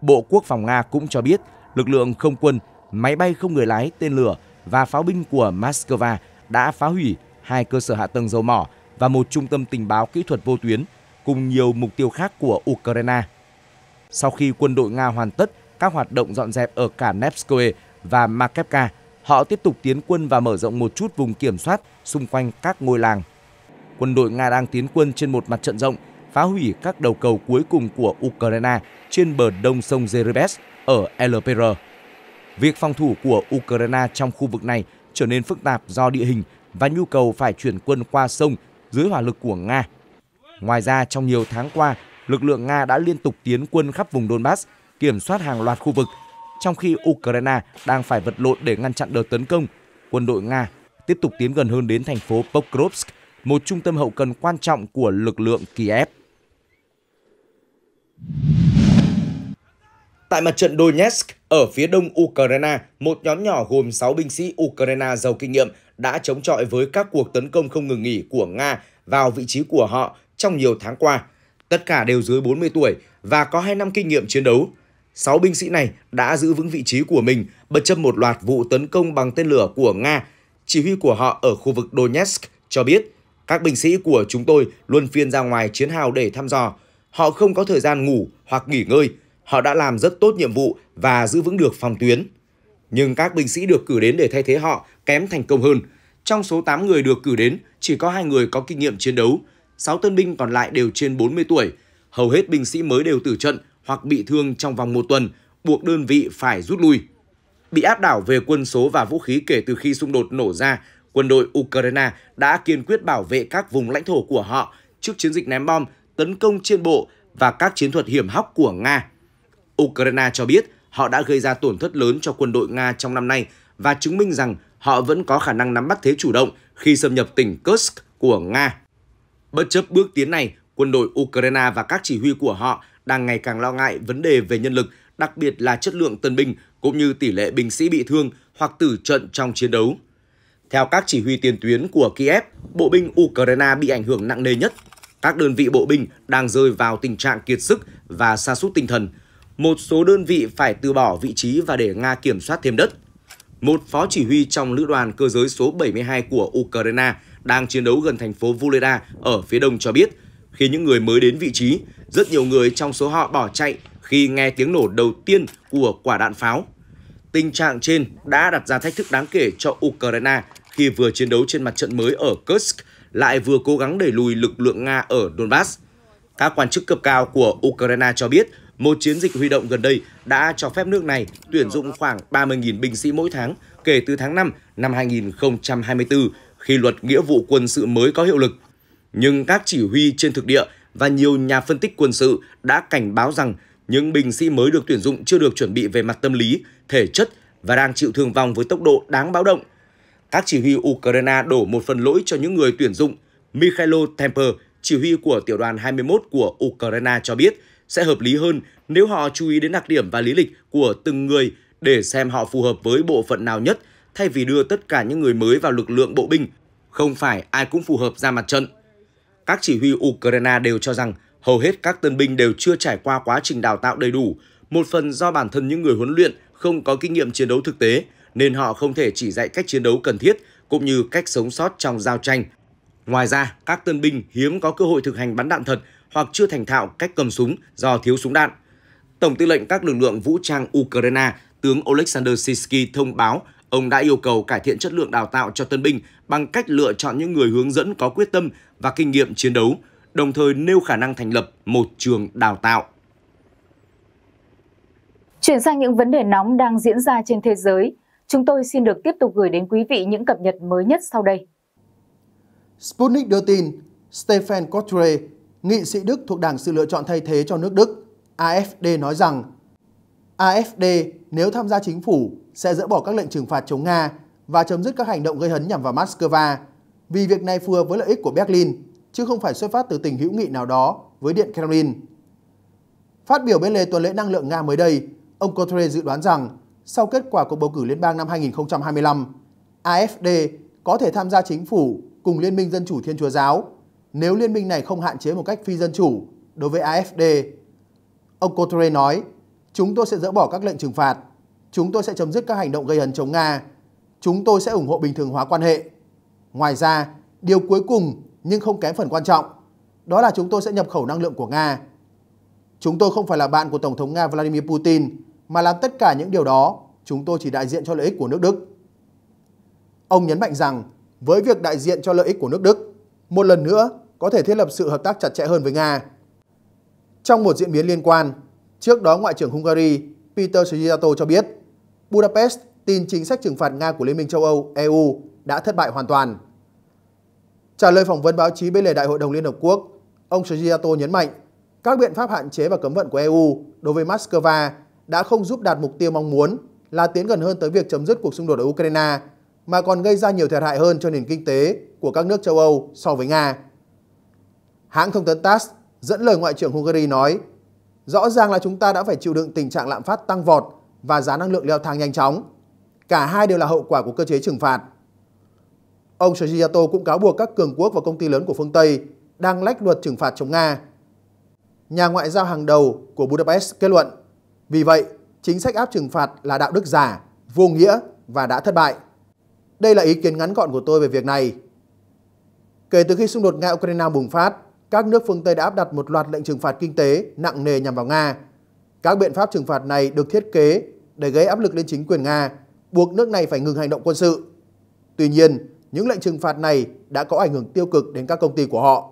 Bộ Quốc phòng Nga cũng cho biết lực lượng không quân, máy bay không người lái, tên lửa và pháo binh của Moscow đã phá hủy hai cơ sở hạ tầng dầu mỏ và một trung tâm tình báo kỹ thuật vô tuyến cùng nhiều mục tiêu khác của Ukraine. Sau khi quân đội Nga hoàn tất các hoạt động dọn dẹp ở cả Nevskoye và Makevka, họ tiếp tục tiến quân và mở rộng một chút vùng kiểm soát xung quanh các ngôi làng. Quân đội Nga đang tiến quân trên một mặt trận rộng, phá hủy các đầu cầu cuối cùng của Ukraine trên bờ đông sông Zerebes ở LPR. Việc phòng thủ của Ukraine trong khu vực này trở nên phức tạp do địa hình và nhu cầu phải chuyển quân qua sông dưới hỏa lực của Nga Ngoài ra, trong nhiều tháng qua, lực lượng Nga đã liên tục tiến quân khắp vùng Donbass, kiểm soát hàng loạt khu vực, trong khi Ukraine đang phải vật lộn để ngăn chặn đợt tấn công. Quân đội Nga tiếp tục tiến gần hơn đến thành phố Pokrovsk, một trung tâm hậu cần quan trọng của lực lượng Kiev. Tại mặt trận Donetsk, ở phía đông Ukraine, một nhóm nhỏ gồm 6 binh sĩ Ukraine giàu kinh nghiệm đã chống chọi với các cuộc tấn công không ngừng nghỉ của Nga vào vị trí của họ trong nhiều tháng qua. Tất cả đều dưới 40 tuổi và có 2 năm kinh nghiệm chiến đấu. 6 binh sĩ này đã giữ vững vị trí của mình bất chấp một loạt vụ tấn công bằng tên lửa của Nga. Chỉ huy của họ ở khu vực Donetsk cho biết các binh sĩ của chúng tôi luôn phiên ra ngoài chiến hào để thăm dò. Họ không có thời gian ngủ hoặc nghỉ ngơi. Họ đã làm rất tốt nhiệm vụ và giữ vững được phòng tuyến. Nhưng các binh sĩ được cử đến để thay thế họ kém thành công hơn. Trong số 8 người được cử đến, chỉ có hai người có kinh nghiệm chiến đấu. 6 tân binh còn lại đều trên 40 tuổi. Hầu hết binh sĩ mới đều tử trận hoặc bị thương trong vòng một tuần, buộc đơn vị phải rút lui. Bị áp đảo về quân số và vũ khí kể từ khi xung đột nổ ra, quân đội Ukraine đã kiên quyết bảo vệ các vùng lãnh thổ của họ trước chiến dịch ném bom, tấn công trên bộ và các chiến thuật hiểm hóc của Nga. Ukraine cho biết họ đã gây ra tổn thất lớn cho quân đội Nga trong năm nay và chứng minh rằng họ vẫn có khả năng nắm bắt thế chủ động khi xâm nhập tỉnh Kursk của Nga. Bất chấp bước tiến này, quân đội Ukraine và các chỉ huy của họ đang ngày càng lo ngại vấn đề về nhân lực, đặc biệt là chất lượng tân binh cũng như tỷ lệ binh sĩ bị thương hoặc tử trận trong chiến đấu. Theo các chỉ huy tiền tuyến của Kiev, bộ binh Ukraine bị ảnh hưởng nặng nề nhất. Các đơn vị bộ binh đang rơi vào tình trạng kiệt sức và sa sút tinh thần. Một số đơn vị phải từ bỏ vị trí và để Nga kiểm soát thêm đất. Một phó chỉ huy trong lữ đoàn cơ giới số 72 của Ukraine đang chiến đấu gần thành phố Vuleda ở phía đông cho biết, khi những người mới đến vị trí, rất nhiều người trong số họ bỏ chạy khi nghe tiếng nổ đầu tiên của quả đạn pháo. Tình trạng trên đã đặt ra thách thức đáng kể cho Ukraine khi vừa chiến đấu trên mặt trận mới ở Kursk, lại vừa cố gắng đẩy lùi lực lượng Nga ở Donbass. Các quan chức cấp cao của Ukraine cho biết, một chiến dịch huy động gần đây đã cho phép nước này tuyển dụng khoảng 30.000 binh sĩ mỗi tháng kể từ tháng 5 năm 2024 khi luật nghĩa vụ quân sự mới có hiệu lực. Nhưng các chỉ huy trên thực địa và nhiều nhà phân tích quân sự đã cảnh báo rằng những binh sĩ mới được tuyển dụng chưa được chuẩn bị về mặt tâm lý, thể chất và đang chịu thương vong với tốc độ đáng báo động. Các chỉ huy Ukraine đổ một phần lỗi cho những người tuyển dụng. Mikhailo Temper, chỉ huy của tiểu đoàn 21 của Ukraine cho biết sẽ hợp lý hơn nếu họ chú ý đến đặc điểm và lý lịch của từng người để xem họ phù hợp với bộ phận nào nhất thay vì đưa tất cả những người mới vào lực lượng bộ binh không phải ai cũng phù hợp ra mặt trận. Các chỉ huy Ukraine đều cho rằng hầu hết các tân binh đều chưa trải qua quá trình đào tạo đầy đủ, một phần do bản thân những người huấn luyện không có kinh nghiệm chiến đấu thực tế nên họ không thể chỉ dạy cách chiến đấu cần thiết cũng như cách sống sót trong giao tranh. Ngoài ra, các tân binh hiếm có cơ hội thực hành bắn đạn thật hoặc chưa thành thạo cách cầm súng do thiếu súng đạn. Tổng tư lệnh các lực lượng vũ trang Ukraine, tướng Oleksandr Sisky thông báo ông đã yêu cầu cải thiện chất lượng đào tạo cho tân binh bằng cách lựa chọn những người hướng dẫn có quyết tâm và kinh nghiệm chiến đấu, đồng thời nêu khả năng thành lập một trường đào tạo. Chuyển sang những vấn đề nóng đang diễn ra trên thế giới, chúng tôi xin được tiếp tục gửi đến quý vị những cập nhật mới nhất sau đây. Sputnik đưa tin, Stephen Kotre, nghị sĩ Đức thuộc Đảng sự lựa chọn thay thế cho nước Đức, AFD nói rằng AFD nếu tham gia chính phủ sẽ dỡ bỏ các lệnh trừng phạt chống Nga và chấm dứt các hành động gây hấn nhằm vào Moscow vì việc này phù hợp với lợi ích của Berlin chứ không phải xuất phát từ tình hữu nghị nào đó với Điện Kremlin. Phát biểu bên lề tuần lễ năng lượng Nga mới đây, ông Kotre dự đoán rằng sau kết quả cuộc bầu cử liên bang năm 2025, AFD có thể tham gia chính phủ cùng Liên minh Dân chủ Thiên Chúa Giáo nếu liên minh này không hạn chế một cách phi dân chủ đối với AFD. Ông Kotre nói, chúng tôi sẽ dỡ bỏ các lệnh trừng phạt, chúng tôi sẽ chấm dứt các hành động gây hấn chống Nga chúng tôi sẽ ủng hộ bình thường hóa quan hệ. Ngoài ra, điều cuối cùng nhưng không kém phần quan trọng, đó là chúng tôi sẽ nhập khẩu năng lượng của Nga. Chúng tôi không phải là bạn của Tổng thống Nga Vladimir Putin, mà làm tất cả những điều đó, chúng tôi chỉ đại diện cho lợi ích của nước Đức. Ông nhấn mạnh rằng, với việc đại diện cho lợi ích của nước Đức, một lần nữa có thể thiết lập sự hợp tác chặt chẽ hơn với Nga. Trong một diễn biến liên quan, trước đó Ngoại trưởng Hungary Peter Szijjarto cho biết, Budapest tin chính sách trừng phạt Nga của Liên minh châu Âu, EU đã thất bại hoàn toàn. Trả lời phỏng vấn báo chí bên lề Đại hội đồng Liên Hợp Quốc, ông Shigeto nhấn mạnh các biện pháp hạn chế và cấm vận của EU đối với Moscow đã không giúp đạt mục tiêu mong muốn là tiến gần hơn tới việc chấm dứt cuộc xung đột ở Ukraine, mà còn gây ra nhiều thiệt hại hơn cho nền kinh tế của các nước châu Âu so với Nga. Hãng thông tấn TASS dẫn lời Ngoại trưởng Hungary nói, rõ ràng là chúng ta đã phải chịu đựng tình trạng lạm phát tăng vọt và giá năng lượng leo thang nhanh chóng Cả hai đều là hậu quả của cơ chế trừng phạt. Ông Shigeyato cũng cáo buộc các cường quốc và công ty lớn của phương Tây đang lách luật trừng phạt chống Nga. Nhà ngoại giao hàng đầu của Budapest kết luận, vì vậy, chính sách áp trừng phạt là đạo đức giả, vô nghĩa và đã thất bại. Đây là ý kiến ngắn gọn của tôi về việc này. Kể từ khi xung đột Nga-Ukraine bùng phát, các nước phương Tây đã áp đặt một loạt lệnh trừng phạt kinh tế nặng nề nhằm vào Nga. Các biện pháp trừng phạt này được thiết kế để gây áp lực lên chính quyền Nga buộc nước này phải ngừng hành động quân sự. Tuy nhiên, những lệnh trừng phạt này đã có ảnh hưởng tiêu cực đến các công ty của họ.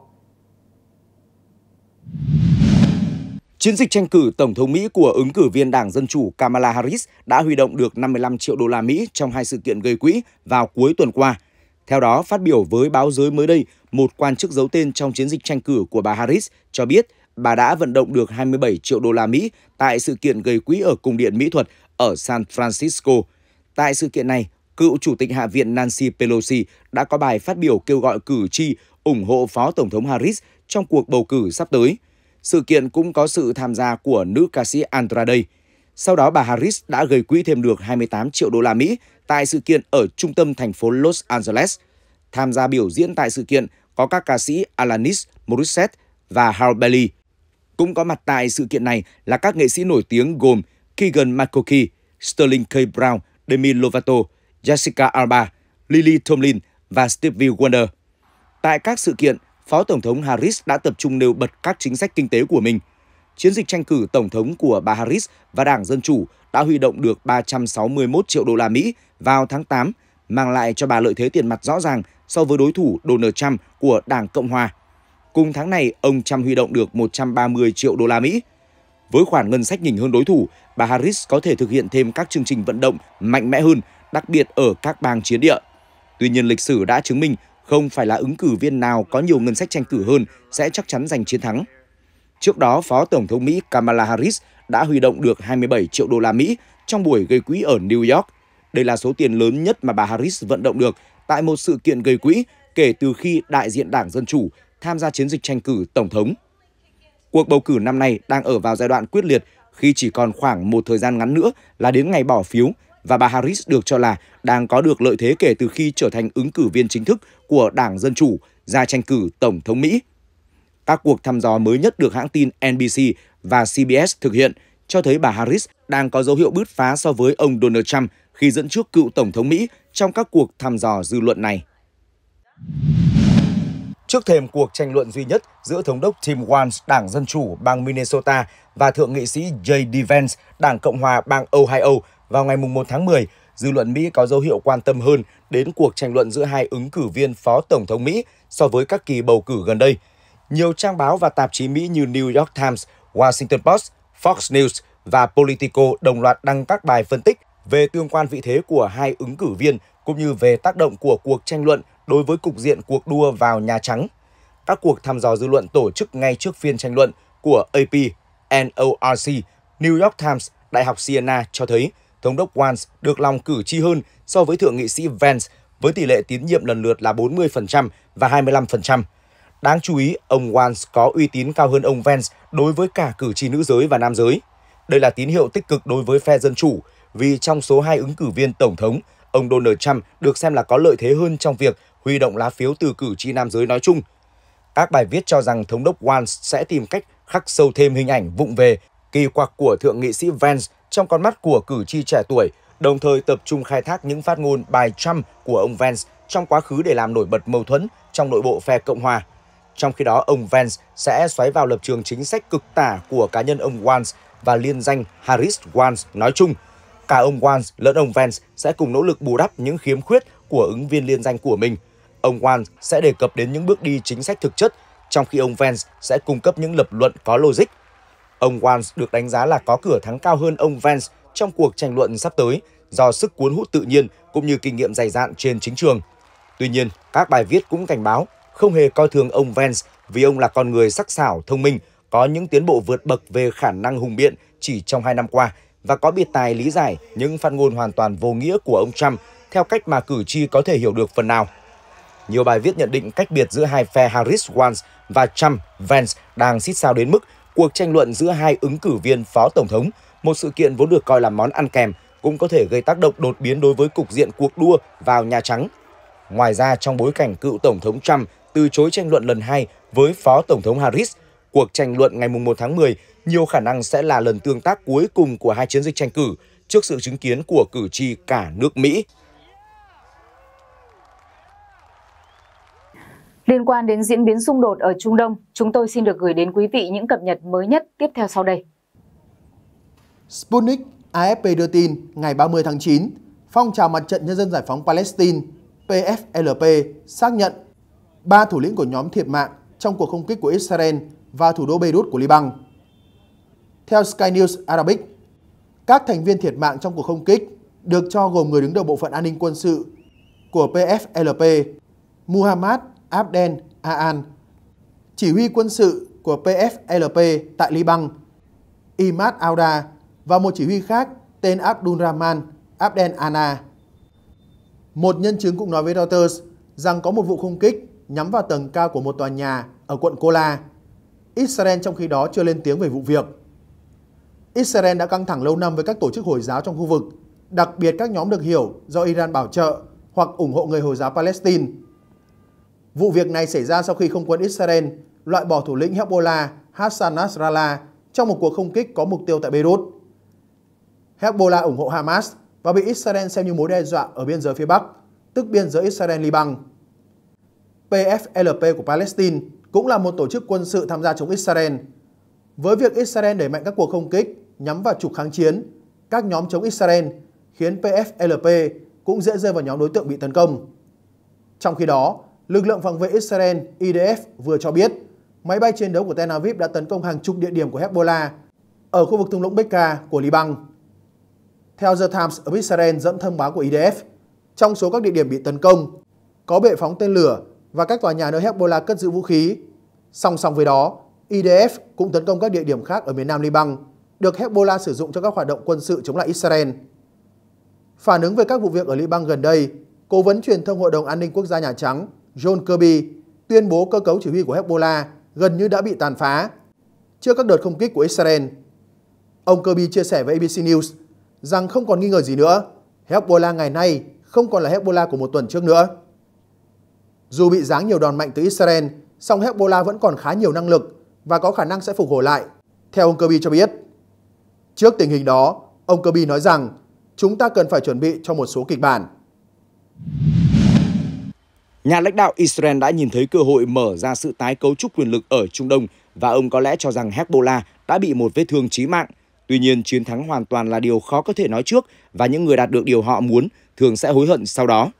Chiến dịch tranh cử Tổng thống Mỹ của ứng cử viên Đảng Dân Chủ Kamala Harris đã huy động được 55 triệu đô la Mỹ trong hai sự kiện gây quỹ vào cuối tuần qua. Theo đó, phát biểu với báo giới mới đây, một quan chức giấu tên trong chiến dịch tranh cử của bà Harris cho biết bà đã vận động được 27 triệu đô la Mỹ tại sự kiện gây quỹ ở Cung điện Mỹ thuật ở San Francisco – Tại sự kiện này, cựu Chủ tịch Hạ viện Nancy Pelosi đã có bài phát biểu kêu gọi cử tri ủng hộ Phó Tổng thống Harris trong cuộc bầu cử sắp tới. Sự kiện cũng có sự tham gia của nữ ca sĩ Andrade. Sau đó bà Harris đã gây quỹ thêm được 28 triệu đô la Mỹ tại sự kiện ở trung tâm thành phố Los Angeles. Tham gia biểu diễn tại sự kiện có các ca sĩ Alanis Morissette và Harold Bailey. Cũng có mặt tại sự kiện này là các nghệ sĩ nổi tiếng gồm Keegan Michael Sterling K. Brown Demi Lovato, Jessica Alba, Lily Tomlin và Stevie Wonder. Tại các sự kiện, Phó Tổng thống Harris đã tập trung nêu bật các chính sách kinh tế của mình. Chiến dịch tranh cử Tổng thống của bà Harris và Đảng Dân Chủ đã huy động được 361 triệu đô la Mỹ vào tháng 8, mang lại cho bà lợi thế tiền mặt rõ ràng so với đối thủ Donald Trump của Đảng Cộng Hòa. Cùng tháng này, ông Trump huy động được 130 triệu đô la Mỹ. Với khoản ngân sách nhỉnh hơn đối thủ, bà Harris có thể thực hiện thêm các chương trình vận động mạnh mẽ hơn, đặc biệt ở các bang chiến địa. Tuy nhiên, lịch sử đã chứng minh không phải là ứng cử viên nào có nhiều ngân sách tranh cử hơn sẽ chắc chắn giành chiến thắng. Trước đó, Phó Tổng thống Mỹ Kamala Harris đã huy động được 27 triệu đô la Mỹ trong buổi gây quỹ ở New York. Đây là số tiền lớn nhất mà bà Harris vận động được tại một sự kiện gây quỹ kể từ khi đại diện Đảng Dân Chủ tham gia chiến dịch tranh cử Tổng thống. Cuộc bầu cử năm nay đang ở vào giai đoạn quyết liệt khi chỉ còn khoảng một thời gian ngắn nữa là đến ngày bỏ phiếu và bà Harris được cho là đang có được lợi thế kể từ khi trở thành ứng cử viên chính thức của Đảng Dân Chủ ra tranh cử Tổng thống Mỹ. Các cuộc thăm dò mới nhất được hãng tin NBC và CBS thực hiện cho thấy bà Harris đang có dấu hiệu bứt phá so với ông Donald Trump khi dẫn trước cựu Tổng thống Mỹ trong các cuộc thăm dò dư luận này. Trước thềm cuộc tranh luận duy nhất giữa Thống đốc Tim Walz, Đảng Dân Chủ bang Minnesota và thượng nghị sĩ J.D. Vance, Đảng Cộng hòa bang Ohio vào ngày 1 tháng 10, dư luận Mỹ có dấu hiệu quan tâm hơn đến cuộc tranh luận giữa hai ứng cử viên phó tổng thống Mỹ so với các kỳ bầu cử gần đây. Nhiều trang báo và tạp chí Mỹ như New York Times, Washington Post, Fox News và Politico đồng loạt đăng các bài phân tích về tương quan vị thế của hai ứng cử viên cũng như về tác động của cuộc tranh luận đối với cục diện cuộc đua vào Nhà Trắng. Các cuộc thăm dò dư luận tổ chức ngay trước phiên tranh luận của AP NORC, New York Times, Đại học Siena cho thấy Thống đốc Walz được lòng cử tri hơn so với Thượng nghị sĩ Vance với tỷ lệ tín nhiệm lần lượt là 40% và 25%. Đáng chú ý, ông Walz có uy tín cao hơn ông Vance đối với cả cử tri nữ giới và nam giới. Đây là tín hiệu tích cực đối với phe Dân Chủ, vì trong số hai ứng cử viên Tổng thống, ông Donald Trump được xem là có lợi thế hơn trong việc huy động lá phiếu từ cử tri nam giới nói chung. Các bài viết cho rằng Thống đốc Walz sẽ tìm cách khắc sâu thêm hình ảnh vụng về, kỳ quặc của thượng nghị sĩ Vance trong con mắt của cử tri trẻ tuổi, đồng thời tập trung khai thác những phát ngôn bài Trump của ông Vance trong quá khứ để làm nổi bật mâu thuẫn trong nội bộ phe Cộng hòa. Trong khi đó, ông Vance sẽ xoáy vào lập trường chính sách cực tả của cá nhân ông Vance và liên danh Harris Vance nói chung. Cả ông Vance lẫn ông Vance sẽ cùng nỗ lực bù đắp những khiếm khuyết của ứng viên liên danh của mình. Ông Vance sẽ đề cập đến những bước đi chính sách thực chất trong khi ông Vance sẽ cung cấp những lập luận có logic. Ông Walsh được đánh giá là có cửa thắng cao hơn ông Vance trong cuộc tranh luận sắp tới do sức cuốn hút tự nhiên cũng như kinh nghiệm dày dạn trên chính trường. Tuy nhiên, các bài viết cũng cảnh báo không hề coi thường ông Vance vì ông là con người sắc sảo, thông minh, có những tiến bộ vượt bậc về khả năng hùng biện chỉ trong hai năm qua và có biệt tài lý giải những phát ngôn hoàn toàn vô nghĩa của ông Trump theo cách mà cử tri có thể hiểu được phần nào. Nhiều bài viết nhận định cách biệt giữa hai phe Harris wands và Trump Vance đang xít sao đến mức cuộc tranh luận giữa hai ứng cử viên phó tổng thống, một sự kiện vốn được coi là món ăn kèm, cũng có thể gây tác động đột biến đối với cục diện cuộc đua vào Nhà Trắng. Ngoài ra, trong bối cảnh cựu Tổng thống Trump từ chối tranh luận lần hai với Phó Tổng thống Harris, cuộc tranh luận ngày 1 tháng 10 nhiều khả năng sẽ là lần tương tác cuối cùng của hai chiến dịch tranh cử trước sự chứng kiến của cử tri cả nước Mỹ. Liên quan đến diễn biến xung đột ở Trung Đông, chúng tôi xin được gửi đến quý vị những cập nhật mới nhất tiếp theo sau đây. Sputnik AFP đưa tin ngày 30 tháng 9, phong trào mặt trận nhân dân giải phóng Palestine PFLP xác nhận ba thủ lĩnh của nhóm thiệt mạng trong cuộc không kích của Israel và thủ đô Beirut của Liban. Theo Sky News Arabic, các thành viên thiệt mạng trong cuộc không kích được cho gồm người đứng đầu bộ phận an ninh quân sự của PFLP Muhammad Abdel Aan, chỉ huy quân sự của PFLP tại Liban, Imad Auda và một chỉ huy khác tên Abdulrahman Abdel Ana. Một nhân chứng cũng nói với Reuters rằng có một vụ không kích nhắm vào tầng cao của một tòa nhà ở quận Kola. Israel trong khi đó chưa lên tiếng về vụ việc. Israel đã căng thẳng lâu năm với các tổ chức Hồi giáo trong khu vực, đặc biệt các nhóm được hiểu do Iran bảo trợ hoặc ủng hộ người Hồi giáo Palestine. Vụ việc này xảy ra sau khi không quân Israel loại bỏ thủ lĩnh Hezbollah Hassan Nasrallah trong một cuộc không kích có mục tiêu tại Beirut. Hezbollah ủng hộ Hamas và bị Israel xem như mối đe dọa ở biên giới phía Bắc, tức biên giới Israel-Liban. PFLP của Palestine cũng là một tổ chức quân sự tham gia chống Israel. Với việc Israel đẩy mạnh các cuộc không kích nhắm vào trục kháng chiến, các nhóm chống Israel khiến PFLP cũng dễ rơi vào nhóm đối tượng bị tấn công. Trong khi đó, Lực lượng phòng vệ Israel IDF vừa cho biết máy bay chiến đấu của Tel Aviv đã tấn công hàng chục địa điểm của Hezbollah ở khu vực thung lũng Bekaa của Liban. Theo The Times of Israel dẫn thông báo của IDF, trong số các địa điểm bị tấn công có bệ phóng tên lửa và các tòa nhà nơi Hezbollah cất giữ vũ khí. Song song với đó, IDF cũng tấn công các địa điểm khác ở miền nam Liban được Hezbollah sử dụng cho các hoạt động quân sự chống lại Israel. Phản ứng về các vụ việc ở Liban gần đây, Cố vấn truyền thông Hội đồng An ninh Quốc gia Nhà Trắng John Kirby tuyên bố cơ cấu chỉ huy của Hezbollah gần như đã bị tàn phá trước các đợt không kích của Israel. Ông Kirby chia sẻ với ABC News rằng không còn nghi ngờ gì nữa, Hezbollah ngày nay không còn là Hezbollah của một tuần trước nữa. Dù bị giáng nhiều đòn mạnh từ Israel, song Hezbollah vẫn còn khá nhiều năng lực và có khả năng sẽ phục hồi lại, theo ông Kirby cho biết. Trước tình hình đó, ông Kirby nói rằng chúng ta cần phải chuẩn bị cho một số kịch bản. Nhà lãnh đạo Israel đã nhìn thấy cơ hội mở ra sự tái cấu trúc quyền lực ở Trung Đông và ông có lẽ cho rằng Hezbollah đã bị một vết thương chí mạng. Tuy nhiên, chiến thắng hoàn toàn là điều khó có thể nói trước và những người đạt được điều họ muốn thường sẽ hối hận sau đó.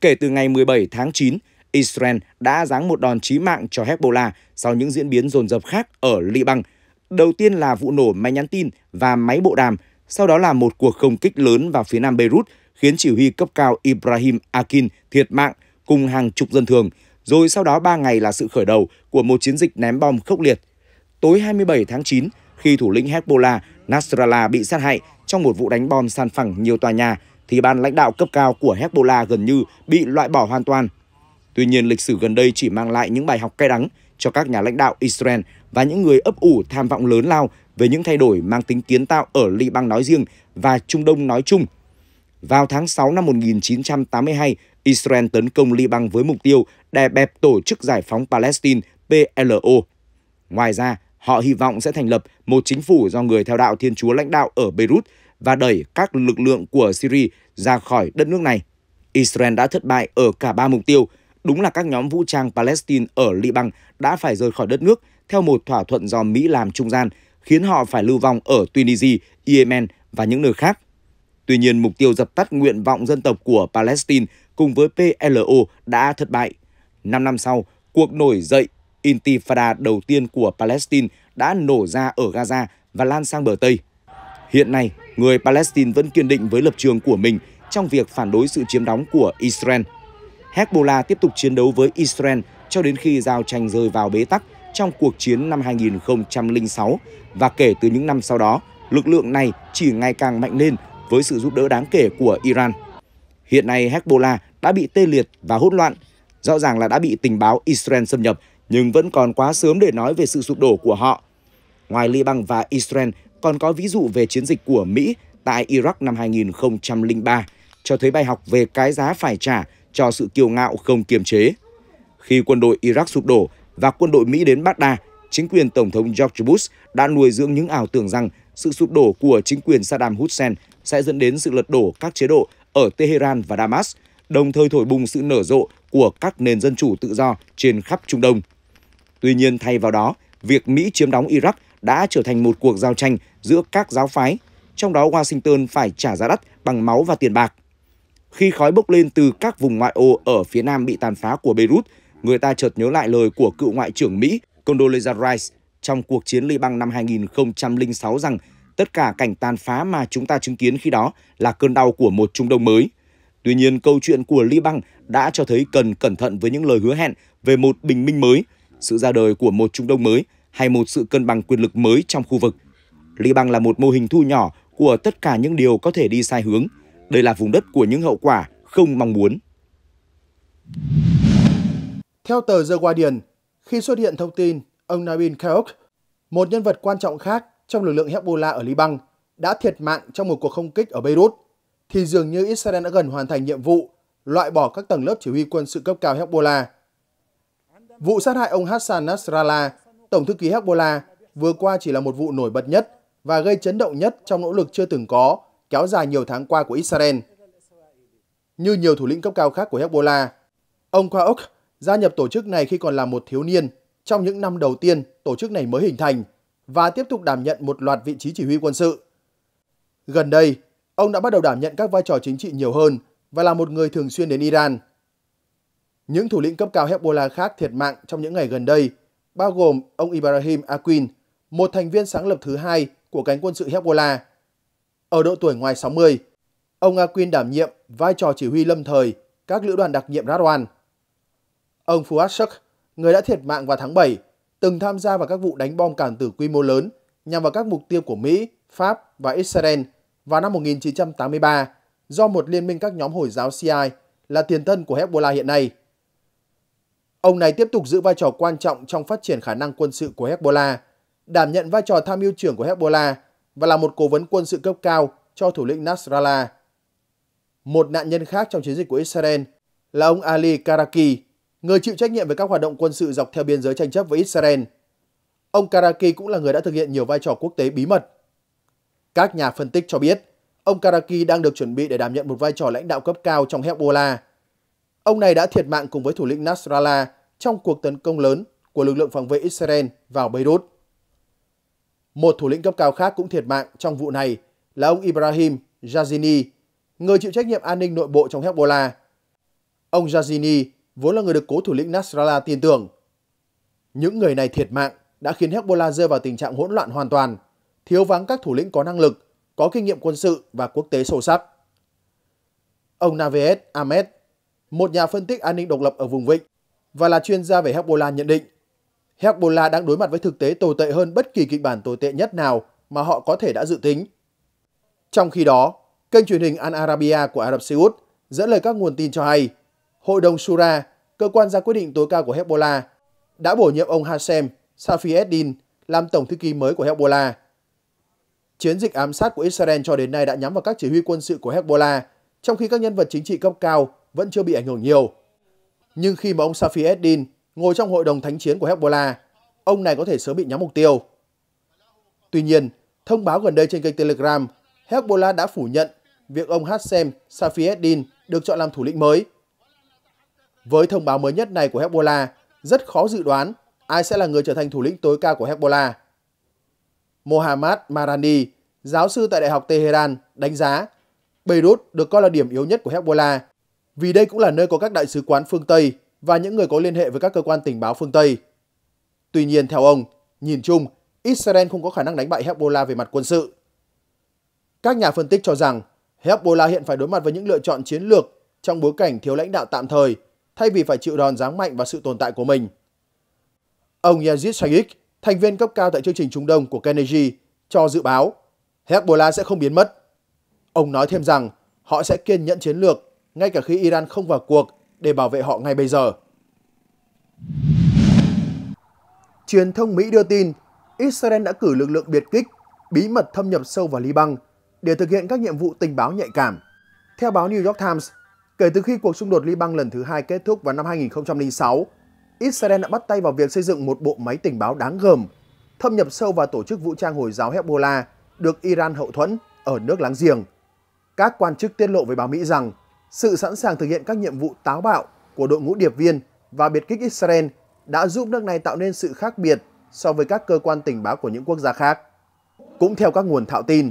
Kể từ ngày 17 tháng 9, Israel đã giáng một đòn chí mạng cho Hezbollah sau những diễn biến dồn dập khác ở Liban. Đầu tiên là vụ nổ máy nhắn tin và máy bộ đàm, sau đó là một cuộc không kích lớn vào phía nam Beirut khiến chỉ huy cấp cao Ibrahim Akin thiệt mạng cùng hàng chục dân thường, rồi sau đó 3 ngày là sự khởi đầu của một chiến dịch ném bom khốc liệt. Tối 27 tháng 9, khi thủ lĩnh Hezbollah Nasrallah bị sát hại trong một vụ đánh bom san phẳng nhiều tòa nhà, thì ban lãnh đạo cấp cao của Hezbollah gần như bị loại bỏ hoàn toàn. Tuy nhiên, lịch sử gần đây chỉ mang lại những bài học cay đắng cho các nhà lãnh đạo Israel và những người ấp ủ tham vọng lớn lao về những thay đổi mang tính kiến tạo ở Liban nói riêng và Trung Đông nói chung. Vào tháng 6 năm 1982, Israel tấn công Liban với mục tiêu đè bẹp Tổ chức Giải phóng Palestine PLO. Ngoài ra, họ hy vọng sẽ thành lập một chính phủ do người theo đạo Thiên Chúa lãnh đạo ở Beirut và đẩy các lực lượng của Syria ra khỏi đất nước này. Israel đã thất bại ở cả ba mục tiêu. Đúng là các nhóm vũ trang Palestine ở Liban đã phải rời khỏi đất nước theo một thỏa thuận do Mỹ làm trung gian, khiến họ phải lưu vong ở Tunisia, Yemen và những nơi khác. Tuy nhiên, mục tiêu dập tắt nguyện vọng dân tộc của Palestine cùng với PLO đã thất bại. Năm năm sau, cuộc nổi dậy Intifada đầu tiên của Palestine đã nổ ra ở Gaza và lan sang bờ Tây. Hiện nay, người Palestine vẫn kiên định với lập trường của mình trong việc phản đối sự chiếm đóng của Israel. Hezbollah tiếp tục chiến đấu với Israel cho đến khi giao tranh rơi vào bế tắc trong cuộc chiến năm 2006 và kể từ những năm sau đó, lực lượng này chỉ ngày càng mạnh lên với sự giúp đỡ đáng kể của Iran. Hiện nay, Hezbollah đã bị tê liệt và hỗn loạn. Rõ ràng là đã bị tình báo Israel xâm nhập, nhưng vẫn còn quá sớm để nói về sự sụp đổ của họ. Ngoài Liban và Israel, còn có ví dụ về chiến dịch của Mỹ tại Iraq năm 2003, cho thấy bài học về cái giá phải trả cho sự kiêu ngạo không kiềm chế. Khi quân đội Iraq sụp đổ và quân đội Mỹ đến Baghdad, chính quyền Tổng thống George Bush đã nuôi dưỡng những ảo tưởng rằng sự sụp đổ của chính quyền Saddam Hussein sẽ dẫn đến sự lật đổ các chế độ ở Tehran và Damascus đồng thời thổi bùng sự nở rộ của các nền dân chủ tự do trên khắp Trung Đông. Tuy nhiên thay vào đó, việc Mỹ chiếm đóng Iraq đã trở thành một cuộc giao tranh giữa các giáo phái, trong đó Washington phải trả giá đắt bằng máu và tiền bạc. Khi khói bốc lên từ các vùng ngoại ô ở phía nam bị tàn phá của Beirut, người ta chợt nhớ lại lời của cựu ngoại trưởng Mỹ Condoleezza Rice trong cuộc chiến Liban năm 2006 rằng tất cả cảnh tàn phá mà chúng ta chứng kiến khi đó là cơn đau của một Trung Đông mới. Tuy nhiên, câu chuyện của Li đã cho thấy cần cẩn thận với những lời hứa hẹn về một bình minh mới, sự ra đời của một Trung Đông mới hay một sự cân bằng quyền lực mới trong khu vực. Li là một mô hình thu nhỏ của tất cả những điều có thể đi sai hướng. Đây là vùng đất của những hậu quả không mong muốn. Theo tờ The Guardian, khi xuất hiện thông tin ông Nabil Khaouk, một nhân vật quan trọng khác trong lực lượng Hezbollah ở Liban, đã thiệt mạng trong một cuộc không kích ở Beirut thì dường như Israel đã gần hoàn thành nhiệm vụ loại bỏ các tầng lớp chỉ huy quân sự cấp cao Hezbollah. Vụ sát hại ông Hassan Nasrallah, Tổng thư ký Hezbollah, vừa qua chỉ là một vụ nổi bật nhất và gây chấn động nhất trong nỗ lực chưa từng có kéo dài nhiều tháng qua của Israel. Như nhiều thủ lĩnh cấp cao khác của Hezbollah, ông Kwaok gia nhập tổ chức này khi còn là một thiếu niên trong những năm đầu tiên tổ chức này mới hình thành và tiếp tục đảm nhận một loạt vị trí chỉ huy quân sự. Gần đây, ông đã bắt đầu đảm nhận các vai trò chính trị nhiều hơn và là một người thường xuyên đến Iran. Những thủ lĩnh cấp cao Hezbollah khác thiệt mạng trong những ngày gần đây, bao gồm ông Ibrahim Aquin, một thành viên sáng lập thứ hai của cánh quân sự Hezbollah. Ở độ tuổi ngoài 60, ông Aquin đảm nhiệm vai trò chỉ huy lâm thời các lữ đoàn đặc nhiệm Radwan. Ông Fuad Shuk, người đã thiệt mạng vào tháng 7, từng tham gia vào các vụ đánh bom cản tử quy mô lớn nhằm vào các mục tiêu của Mỹ, Pháp và Israel – vào năm 1983 do một liên minh các nhóm Hồi giáo Shiite là tiền thân của Hezbollah hiện nay. Ông này tiếp tục giữ vai trò quan trọng trong phát triển khả năng quân sự của Hezbollah, đảm nhận vai trò tham mưu trưởng của Hezbollah và là một cố vấn quân sự cấp cao cho thủ lĩnh Nasrallah. Một nạn nhân khác trong chiến dịch của Israel là ông Ali Karaki, người chịu trách nhiệm về các hoạt động quân sự dọc theo biên giới tranh chấp với Israel. Ông Karaki cũng là người đã thực hiện nhiều vai trò quốc tế bí mật các nhà phân tích cho biết, ông Karaki đang được chuẩn bị để đảm nhận một vai trò lãnh đạo cấp cao trong Hezbollah. Ông này đã thiệt mạng cùng với thủ lĩnh Nasrallah trong cuộc tấn công lớn của lực lượng phòng vệ Israel vào Beirut. Một thủ lĩnh cấp cao khác cũng thiệt mạng trong vụ này là ông Ibrahim Jazini, người chịu trách nhiệm an ninh nội bộ trong Hezbollah. Ông Jazini vốn là người được cố thủ lĩnh Nasrallah tin tưởng. Những người này thiệt mạng đã khiến Hezbollah rơi vào tình trạng hỗn loạn hoàn toàn – thiếu vắng các thủ lĩnh có năng lực, có kinh nghiệm quân sự và quốc tế sâu sắc. Ông Naveed Ahmed, một nhà phân tích an ninh độc lập ở vùng Vịnh và là chuyên gia về Hezbollah nhận định, Hezbollah đang đối mặt với thực tế tồi tệ hơn bất kỳ kịch bản tồi tệ nhất nào mà họ có thể đã dự tính. Trong khi đó, kênh truyền hình Al Arabiya của Ả Rập Xê Út dẫn lời các nguồn tin cho hay, Hội đồng Shura, cơ quan ra quyết định tối cao của Hezbollah, đã bổ nhiệm ông Hashem Safi Eddin làm tổng thư ký mới của Hezbollah. Chiến dịch ám sát của Israel cho đến nay đã nhắm vào các chỉ huy quân sự của Hezbollah, trong khi các nhân vật chính trị cấp cao vẫn chưa bị ảnh hưởng nhiều. Nhưng khi mà ông Safi Eddin ngồi trong hội đồng thánh chiến của Hezbollah, ông này có thể sớm bị nhắm mục tiêu. Tuy nhiên, thông báo gần đây trên kênh Telegram, Hezbollah đã phủ nhận việc ông Hassem Safi Eddin được chọn làm thủ lĩnh mới. Với thông báo mới nhất này của Hezbollah, rất khó dự đoán ai sẽ là người trở thành thủ lĩnh tối cao của Hezbollah. Mohammad Marani, giáo sư tại Đại học Tehran, đánh giá Beirut được coi là điểm yếu nhất của Hezbollah vì đây cũng là nơi có các đại sứ quán phương Tây và những người có liên hệ với các cơ quan tình báo phương Tây. Tuy nhiên, theo ông, nhìn chung, Israel không có khả năng đánh bại Hezbollah về mặt quân sự. Các nhà phân tích cho rằng Hezbollah hiện phải đối mặt với những lựa chọn chiến lược trong bối cảnh thiếu lãnh đạo tạm thời thay vì phải chịu đòn giáng mạnh và sự tồn tại của mình. Ông Yazid Shaikh, thành viên cấp cao tại chương trình Trung Đông của Carnegie, cho dự báo Hezbollah sẽ không biến mất. Ông nói thêm rằng họ sẽ kiên nhẫn chiến lược ngay cả khi Iran không vào cuộc để bảo vệ họ ngay bây giờ. Truyền thông Mỹ đưa tin Israel đã cử lực lượng biệt kích bí mật thâm nhập sâu vào Liban để thực hiện các nhiệm vụ tình báo nhạy cảm. Theo báo New York Times, kể từ khi cuộc xung đột Liban lần thứ hai kết thúc vào năm 2006, Israel đã bắt tay vào việc xây dựng một bộ máy tình báo đáng gờm, thâm nhập sâu vào tổ chức vũ trang Hồi giáo Hezbollah được Iran hậu thuẫn ở nước láng giềng. Các quan chức tiết lộ với báo Mỹ rằng sự sẵn sàng thực hiện các nhiệm vụ táo bạo của đội ngũ điệp viên và biệt kích Israel đã giúp nước này tạo nên sự khác biệt so với các cơ quan tình báo của những quốc gia khác. Cũng theo các nguồn thạo tin,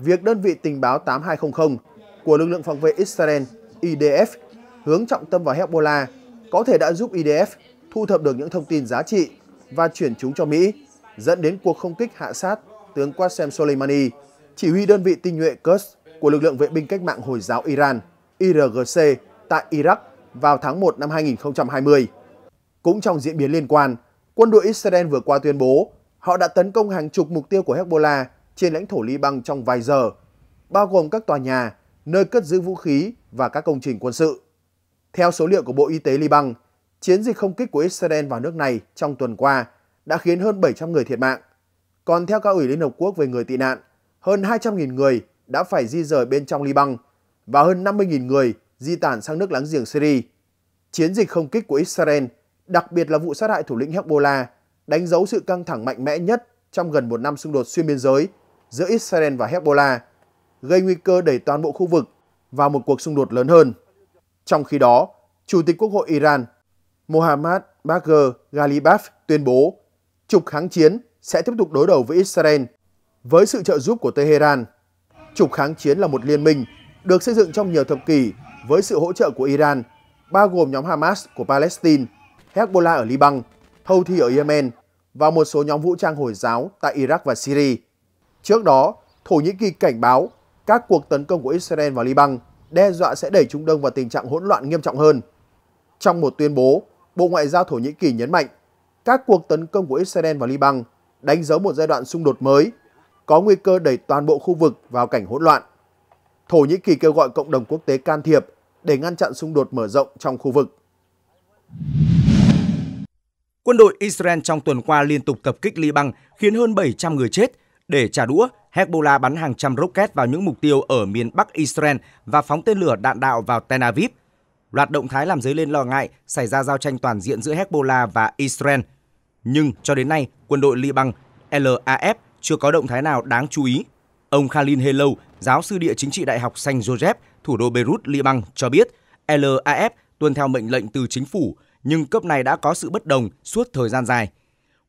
việc đơn vị tình báo 8200 của lực lượng phòng vệ Israel IDF hướng trọng tâm vào Hezbollah có thể đã giúp IDF thu thập được những thông tin giá trị và chuyển chúng cho Mỹ, dẫn đến cuộc không kích hạ sát tướng Qasem Soleimani, chỉ huy đơn vị tinh nhuệ Quds của lực lượng vệ binh cách mạng Hồi giáo Iran, IRGC, tại Iraq vào tháng 1 năm 2020. Cũng trong diễn biến liên quan, quân đội Israel vừa qua tuyên bố họ đã tấn công hàng chục mục tiêu của Hezbollah trên lãnh thổ Liban trong vài giờ, bao gồm các tòa nhà, nơi cất giữ vũ khí và các công trình quân sự. Theo số liệu của Bộ Y tế Liban, chiến dịch không kích của Israel vào nước này trong tuần qua đã khiến hơn 700 người thiệt mạng. Còn theo Cao ủy Liên Hợp Quốc về người tị nạn, hơn 200.000 người đã phải di rời bên trong Liban và hơn 50.000 người di tản sang nước láng giềng Syria. Chiến dịch không kích của Israel, đặc biệt là vụ sát hại thủ lĩnh Hezbollah, đánh dấu sự căng thẳng mạnh mẽ nhất trong gần một năm xung đột xuyên biên giới giữa Israel và Hezbollah, gây nguy cơ đẩy toàn bộ khu vực vào một cuộc xung đột lớn hơn. Trong khi đó, Chủ tịch Quốc hội Iran Mohammad Bagher Ghalibaf tuyên bố trục kháng chiến sẽ tiếp tục đối đầu với Israel với sự trợ giúp của Tehran. Trục kháng chiến là một liên minh được xây dựng trong nhiều thập kỷ với sự hỗ trợ của Iran, bao gồm nhóm Hamas của Palestine, Hezbollah ở Liban, Houthi ở Yemen và một số nhóm vũ trang Hồi giáo tại Iraq và Syria. Trước đó, Thổ Nhĩ Kỳ cảnh báo các cuộc tấn công của Israel vào Liban đe dọa sẽ đẩy Trung Đông vào tình trạng hỗn loạn nghiêm trọng hơn. Trong một tuyên bố, Bộ Ngoại giao Thổ Nhĩ Kỳ nhấn mạnh các cuộc tấn công của Israel vào Liban đánh dấu một giai đoạn xung đột mới, có nguy cơ đẩy toàn bộ khu vực vào cảnh hỗn loạn. Thổ Nhĩ Kỳ kêu gọi cộng đồng quốc tế can thiệp để ngăn chặn xung đột mở rộng trong khu vực. Quân đội Israel trong tuần qua liên tục tập kích Liban khiến hơn 700 người chết. Để trả đũa, Hezbollah bắn hàng trăm rocket vào những mục tiêu ở miền Bắc Israel và phóng tên lửa đạn đạo vào Tel Aviv – Loạt động thái làm dấy lên lo ngại xảy ra giao tranh toàn diện giữa Hezbollah và Israel. Nhưng cho đến nay, quân đội Liban LAF chưa có động thái nào đáng chú ý. Ông Khalil Helou, giáo sư địa chính trị Đại học Saint Joseph, thủ đô Beirut, Liban cho biết LAF tuân theo mệnh lệnh từ chính phủ, nhưng cấp này đã có sự bất đồng suốt thời gian dài.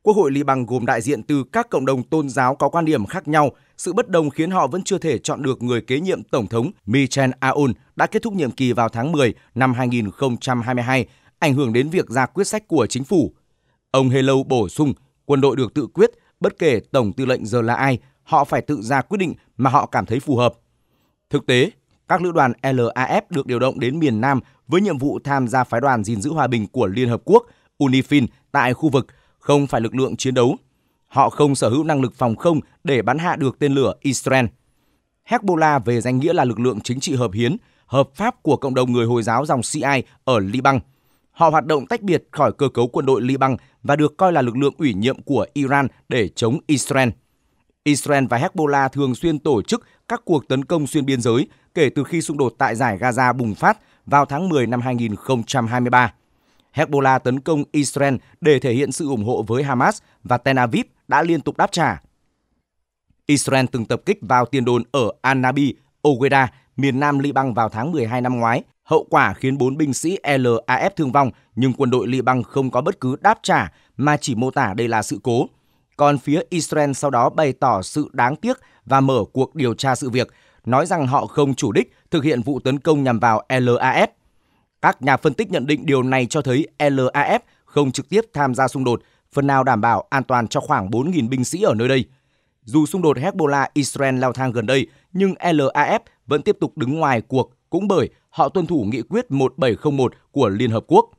Quốc hội Liban gồm đại diện từ các cộng đồng tôn giáo có quan điểm khác nhau. Sự bất đồng khiến họ vẫn chưa thể chọn được người kế nhiệm Tổng thống Michel Aoun đã kết thúc nhiệm kỳ vào tháng 10 năm 2022, ảnh hưởng đến việc ra quyết sách của chính phủ. Ông Hello bổ sung, quân đội được tự quyết, bất kể Tổng tư lệnh giờ là ai, họ phải tự ra quyết định mà họ cảm thấy phù hợp. Thực tế, các lữ đoàn LAF được điều động đến miền Nam với nhiệm vụ tham gia phái đoàn gìn giữ hòa bình của Liên Hợp Quốc UNIFIL tại khu vực – không phải lực lượng chiến đấu. Họ không sở hữu năng lực phòng không để bắn hạ được tên lửa Israel. Hezbollah về danh nghĩa là lực lượng chính trị hợp hiến, hợp pháp của cộng đồng người Hồi giáo dòng Shiite ở Liban. Họ hoạt động tách biệt khỏi cơ cấu quân đội Liban và được coi là lực lượng ủy nhiệm của Iran để chống Israel. Israel và Hezbollah thường xuyên tổ chức các cuộc tấn công xuyên biên giới kể từ khi xung đột tại giải Gaza bùng phát vào tháng 10 năm 2023. Hezbollah tấn công Israel để thể hiện sự ủng hộ với Hamas và Tel Aviv đã liên tục đáp trả. Israel từng tập kích vào tiền đồn ở Anabi, Ogeda, miền nam Liban vào tháng 12 năm ngoái. Hậu quả khiến 4 binh sĩ LAF thương vong, nhưng quân đội Liban không có bất cứ đáp trả mà chỉ mô tả đây là sự cố. Còn phía Israel sau đó bày tỏ sự đáng tiếc và mở cuộc điều tra sự việc, nói rằng họ không chủ đích thực hiện vụ tấn công nhằm vào LAF. Các nhà phân tích nhận định điều này cho thấy LAF không trực tiếp tham gia xung đột, phần nào đảm bảo an toàn cho khoảng 4.000 binh sĩ ở nơi đây. Dù xung đột Hezbollah-Israel leo thang gần đây, nhưng LAF vẫn tiếp tục đứng ngoài cuộc cũng bởi họ tuân thủ nghị quyết 1701 của Liên Hợp Quốc.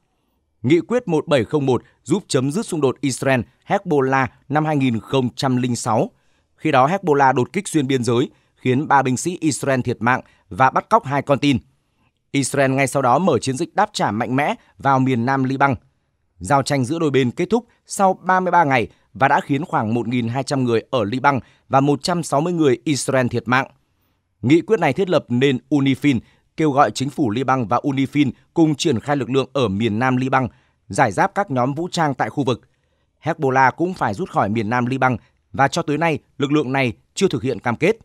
Nghị quyết 1701 giúp chấm dứt xung đột Israel-Hezbollah năm 2006. Khi đó Hezbollah đột kích xuyên biên giới, khiến ba binh sĩ Israel thiệt mạng và bắt cóc hai con tin – Israel ngay sau đó mở chiến dịch đáp trả mạnh mẽ vào miền nam Liban. Giao tranh giữa đôi bên kết thúc sau 33 ngày và đã khiến khoảng 1.200 người ở Liban và 160 người Israel thiệt mạng. Nghị quyết này thiết lập nên UNIFIL, kêu gọi chính phủ Liban và UNIFIL cùng triển khai lực lượng ở miền nam Liban, giải giáp các nhóm vũ trang tại khu vực. Hezbollah cũng phải rút khỏi miền nam Liban và cho tới nay lực lượng này chưa thực hiện cam kết.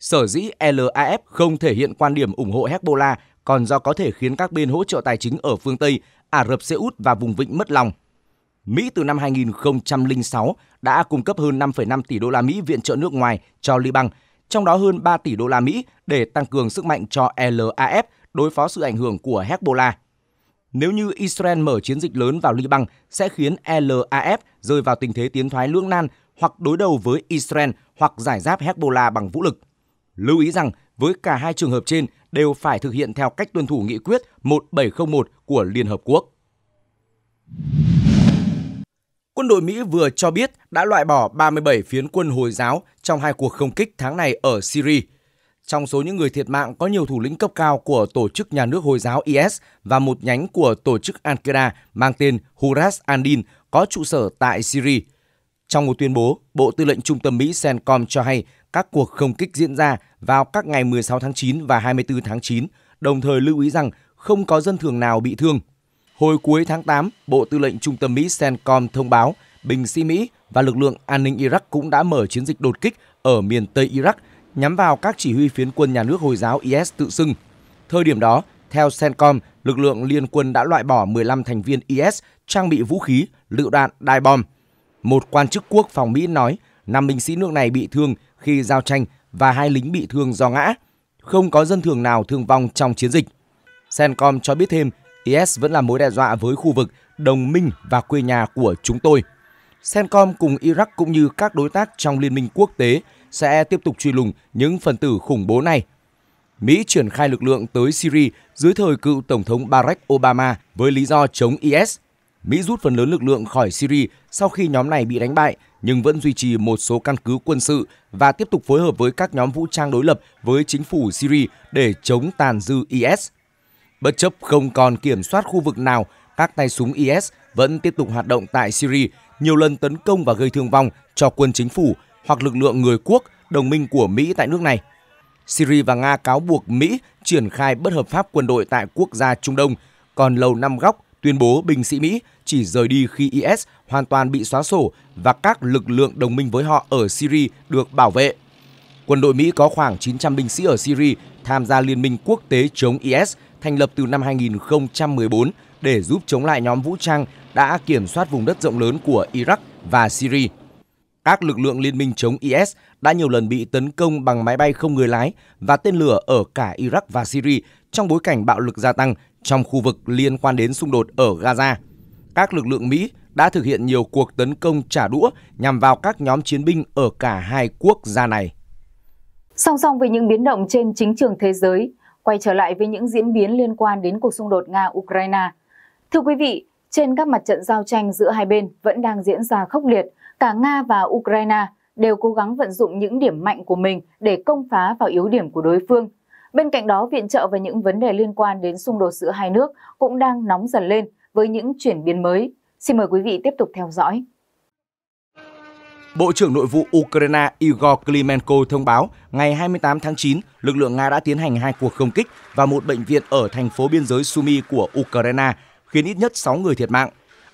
Sở dĩ LAF không thể hiện quan điểm ủng hộ Hezbollah còn do có thể khiến các bên hỗ trợ tài chính ở phương Tây, Ả Rập Xê Út và vùng vịnh mất lòng. Mỹ từ năm 2006 đã cung cấp hơn 5,5 tỷ đô la Mỹ viện trợ nước ngoài cho Liban, trong đó hơn 3 tỷ đô la Mỹ để tăng cường sức mạnh cho LAF đối phó sự ảnh hưởng của Hezbollah. Nếu như Israel mở chiến dịch lớn vào Liban sẽ khiến LAF rơi vào tình thế tiến thoái lưỡng nan hoặc đối đầu với Israel hoặc giải giáp Hezbollah bằng vũ lực. Lưu ý rằng với cả hai trường hợp trên, đều phải thực hiện theo cách tuân thủ nghị quyết 1701 của Liên Hợp Quốc. Quân đội Mỹ vừa cho biết đã loại bỏ 37 phiến quân Hồi giáo trong hai cuộc không kích tháng này ở Syria. Trong số những người thiệt mạng có nhiều thủ lĩnh cấp cao của tổ chức nhà nước Hồi giáo IS và một nhánh của tổ chức Al-Qaeda mang tên Huras al-Din có trụ sở tại Syria. Trong một tuyên bố, Bộ Tư lệnh Trung tâm Mỹ CENTCOM cho hay các cuộc không kích diễn ra vào các ngày 16 tháng 9 và 24 tháng 9, đồng thời lưu ý rằng không có dân thường nào bị thương. Hồi cuối tháng 8, Bộ Tư lệnh Trung tâm Mỹ CENTCOM thông báo binh sĩ Mỹ và lực lượng an ninh Iraq cũng đã mở chiến dịch đột kích ở miền Tây Iraq nhắm vào các chỉ huy phiến quân nhà nước Hồi giáo IS tự xưng. Thời điểm đó, theo CENTCOM, lực lượng liên quân đã loại bỏ 15 thành viên IS trang bị vũ khí, lựu đạn, đai bom. Một quan chức quốc phòng Mỹ nói, 5 binh sĩ nước này bị thương khi giao tranh và hai lính bị thương do ngã. Không có dân thường nào thương vong trong chiến dịch. Sencom cho biết thêm, IS vẫn là mối đe dọa với khu vực, đồng minh và quê nhà của chúng tôi. Sencom cùng Iraq cũng như các đối tác trong liên minh quốc tế sẽ tiếp tục truy lùng những phần tử khủng bố này. Mỹ triển khai lực lượng tới Syria dưới thời cựu Tổng thống Barack Obama với lý do chống IS – Mỹ rút phần lớn lực lượng khỏi Syria sau khi nhóm này bị đánh bại, nhưng vẫn duy trì một số căn cứ quân sự và tiếp tục phối hợp với các nhóm vũ trang đối lập với chính phủ Syria để chống tàn dư IS. Bất chấp không còn kiểm soát khu vực nào, các tay súng IS vẫn tiếp tục hoạt động tại Syria, nhiều lần tấn công và gây thương vong cho quân chính phủ hoặc lực lượng người quốc, đồng minh của Mỹ tại nước này. Syria và Nga cáo buộc Mỹ triển khai bất hợp pháp quân đội tại quốc gia Trung Đông, còn Lầu Năm Góc tuyên bố binh sĩ Mỹ chỉ rời đi khi IS hoàn toàn bị xóa sổ và các lực lượng đồng minh với họ ở Syria được bảo vệ. Quân đội Mỹ có khoảng 900 binh sĩ ở Syria tham gia Liên minh quốc tế chống IS thành lập từ năm 2014 để giúp chống lại nhóm vũ trang đã kiểm soát vùng đất rộng lớn của Iraq và Syria. Các lực lượng liên minh chống IS đã nhiều lần bị tấn công bằng máy bay không người lái và tên lửa ở cả Iraq và Syria trong bối cảnh bạo lực gia tăng trong khu vực liên quan đến xung đột ở Gaza, các lực lượng Mỹ đã thực hiện nhiều cuộc tấn công trả đũa nhằm vào các nhóm chiến binh ở cả hai quốc gia này. Song song với những biến động trên chính trường thế giới, quay trở lại với những diễn biến liên quan đến cuộc xung đột Nga-Ukraine. Thưa quý vị, trên các mặt trận giao tranh giữa hai bên vẫn đang diễn ra khốc liệt, cả Nga và Ukraine đều cố gắng vận dụng những điểm mạnh của mình để công phá vào yếu điểm của đối phương – Bên cạnh đó, viện trợ và những vấn đề liên quan đến xung đột giữa hai nước cũng đang nóng dần lên với những chuyển biến mới. Xin mời quý vị tiếp tục theo dõi. Bộ trưởng Nội vụ Ukraine Igor Klimenko thông báo ngày 28 tháng 9, lực lượng Nga đã tiến hành hai cuộc không kích vào một bệnh viện ở thành phố biên giới Sumy của Ukraine, khiến ít nhất 6 người thiệt mạng.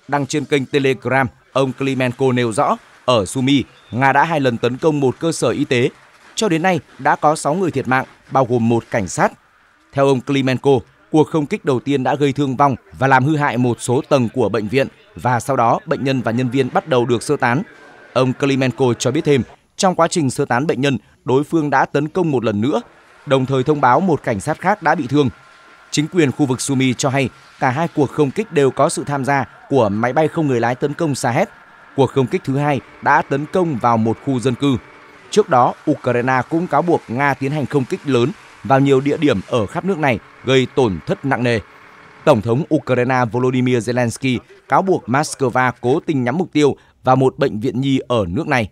Đăng trên kênh Telegram, ông Klimenko nêu rõ, ở Sumy, Nga đã hai lần tấn công một cơ sở y tế cho đến nay đã có 6 người thiệt mạng, bao gồm một cảnh sát. Theo ông Klimenko, cuộc không kích đầu tiên đã gây thương vong và làm hư hại một số tầng của bệnh viện và sau đó bệnh nhân và nhân viên bắt đầu được sơ tán. Ông Klimenko cho biết thêm, trong quá trình sơ tán bệnh nhân, đối phương đã tấn công một lần nữa, đồng thời thông báo một cảnh sát khác đã bị thương. Chính quyền khu vực Sumi cho hay cả hai cuộc không kích đều có sự tham gia của máy bay không người lái tấn công Sahed. Cuộc không kích thứ hai đã tấn công vào một khu dân cư. Trước đó, Ukraine cũng cáo buộc Nga tiến hành không kích lớn vào nhiều địa điểm ở khắp nước này gây tổn thất nặng nề. Tổng thống Ukraine Volodymyr Zelensky cáo buộc Moscow cố tình nhắm mục tiêu vào một bệnh viện nhi ở nước này.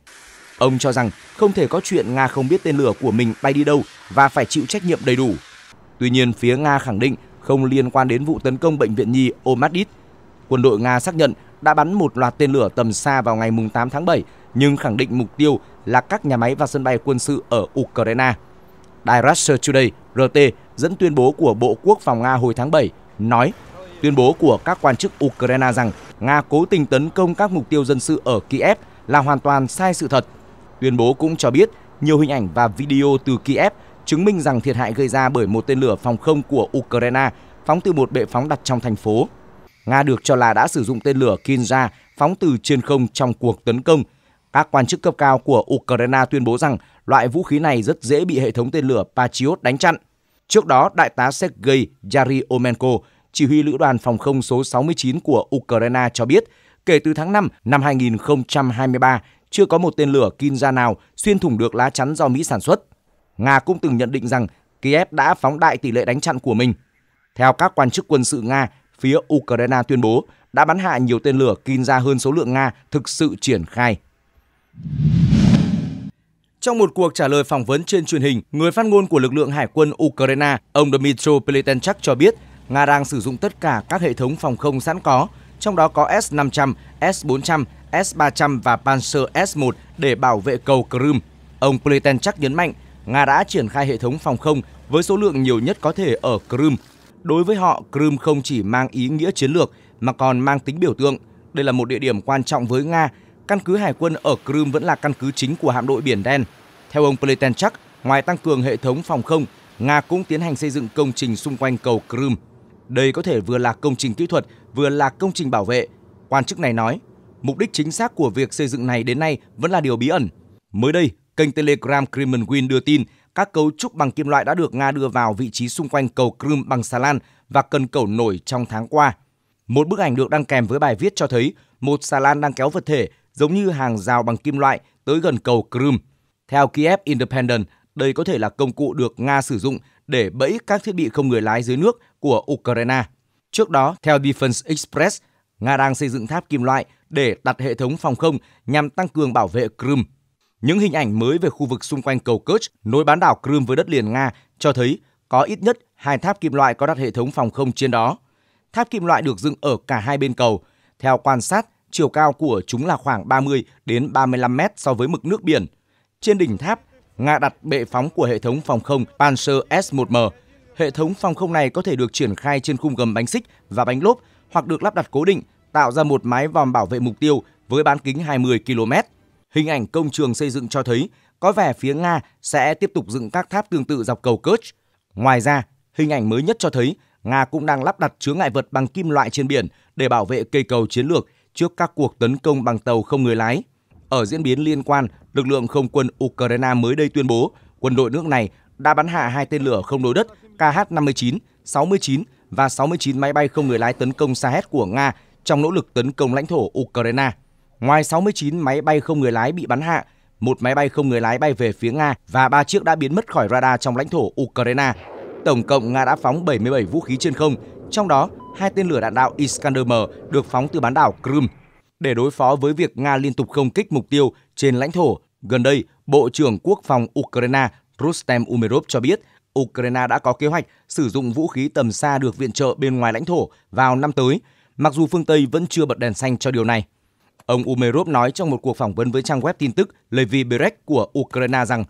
Ông cho rằng không thể có chuyện Nga không biết tên lửa của mình bay đi đâu và phải chịu trách nhiệm đầy đủ. Tuy nhiên, phía Nga khẳng định không liên quan đến vụ tấn công bệnh viện nhi Omadit. Quân đội Nga xác nhận đã bắn một loạt tên lửa tầm xa vào ngày 8 tháng 7 nhưng khẳng định mục tiêu là các nhà máy và sân bay quân sự ở Ukraine. Đài Russia Today RT dẫn tuyên bố của Bộ Quốc phòng Nga hồi tháng 7 nói tuyên bố của các quan chức Ukraine rằng Nga cố tình tấn công các mục tiêu dân sự ở Kiev là hoàn toàn sai sự thật. Tuyên bố cũng cho biết nhiều hình ảnh và video từ Kiev chứng minh rằng thiệt hại gây ra bởi một tên lửa phòng không của Ukraine phóng từ một bệ phóng đặt trong thành phố. Nga được cho là đã sử dụng tên lửa Kinza phóng từ trên không trong cuộc tấn công các quan chức cấp cao của Ukraine tuyên bố rằng loại vũ khí này rất dễ bị hệ thống tên lửa Patriot đánh chặn. Trước đó, Đại tá Sergei Yaryomenko, chỉ huy lữ đoàn phòng không số 69 của Ukraine cho biết, kể từ tháng 5 năm 2023, chưa có một tên lửa Kinza nào xuyên thủng được lá chắn do Mỹ sản xuất. Nga cũng từng nhận định rằng Kiev đã phóng đại tỷ lệ đánh chặn của mình. Theo các quan chức quân sự Nga, phía Ukraine tuyên bố đã bắn hạ nhiều tên lửa Kinza hơn số lượng Nga thực sự triển khai. Trong một cuộc trả lời phỏng vấn trên truyền hình, người phát ngôn của lực lượng hải quân Ukraine, ông Dmitry Pletenchak cho biết Nga đang sử dụng tất cả các hệ thống phòng không sẵn có, trong đó có S-500, S-400, S-300 và Panzer S-1 để bảo vệ cầu Crimea. Ông Pletenchak nhấn mạnh Nga đã triển khai hệ thống phòng không với số lượng nhiều nhất có thể ở Crimea. Đối với họ, Crimea không chỉ mang ý nghĩa chiến lược mà còn mang tính biểu tượng. Đây là một địa điểm quan trọng với Nga căn cứ hải quân ở Crimea vẫn là căn cứ chính của hạm đội Biển Đen. Theo ông Pletenchak, ngoài tăng cường hệ thống phòng không, Nga cũng tiến hành xây dựng công trình xung quanh cầu Crimea. Đây có thể vừa là công trình kỹ thuật, vừa là công trình bảo vệ. Quan chức này nói, mục đích chính xác của việc xây dựng này đến nay vẫn là điều bí ẩn. Mới đây, kênh Telegram Kremlin Win đưa tin các cấu trúc bằng kim loại đã được Nga đưa vào vị trí xung quanh cầu Crimea bằng xà lan và cần cầu nổi trong tháng qua. Một bức ảnh được đăng kèm với bài viết cho thấy một xà lan đang kéo vật thể giống như hàng rào bằng kim loại tới gần cầu Crimea. Theo Kiev Independent, đây có thể là công cụ được Nga sử dụng để bẫy các thiết bị không người lái dưới nước của Ukraine. Trước đó, theo Defense Express, Nga đang xây dựng tháp kim loại để đặt hệ thống phòng không nhằm tăng cường bảo vệ Crimea. Những hình ảnh mới về khu vực xung quanh cầu Kerch nối bán đảo Crimea với đất liền Nga cho thấy có ít nhất hai tháp kim loại có đặt hệ thống phòng không trên đó. Tháp kim loại được dựng ở cả hai bên cầu. Theo quan sát, chiều cao của chúng là khoảng 30 đến 35 mét so với mực nước biển. Trên đỉnh tháp, Nga đặt bệ phóng của hệ thống phòng không Panzer S-1M. Hệ thống phòng không này có thể được triển khai trên khung gầm bánh xích và bánh lốp hoặc được lắp đặt cố định, tạo ra một mái vòm bảo vệ mục tiêu với bán kính 20 km. Hình ảnh công trường xây dựng cho thấy có vẻ phía Nga sẽ tiếp tục dựng các tháp tương tự dọc cầu Kerch. Ngoài ra, hình ảnh mới nhất cho thấy Nga cũng đang lắp đặt chứa ngại vật bằng kim loại trên biển để bảo vệ cây cầu chiến lược trước các cuộc tấn công bằng tàu không người lái. Ở diễn biến liên quan, lực lượng không quân Ukraine mới đây tuyên bố quân đội nước này đã bắn hạ hai tên lửa không đối đất KH-59, 69 và 69 máy bay không người lái tấn công Sahed của Nga trong nỗ lực tấn công lãnh thổ Ukraine. Ngoài 69 máy bay không người lái bị bắn hạ, một máy bay không người lái bay về phía Nga và ba chiếc đã biến mất khỏi radar trong lãnh thổ Ukraine. Tổng cộng Nga đã phóng 77 vũ khí trên không, trong đó hai tên lửa đạn đạo Iskander-M được phóng từ bán đảo Crimea để đối phó với việc Nga liên tục không kích mục tiêu trên lãnh thổ. Gần đây, Bộ trưởng Quốc phòng Ukraine Rustem Umerov cho biết Ukraine đã có kế hoạch sử dụng vũ khí tầm xa được viện trợ bên ngoài lãnh thổ vào năm tới, mặc dù phương Tây vẫn chưa bật đèn xanh cho điều này. Ông Umerov nói trong một cuộc phỏng vấn với trang web tin tức Levy Berek của Ukraine rằng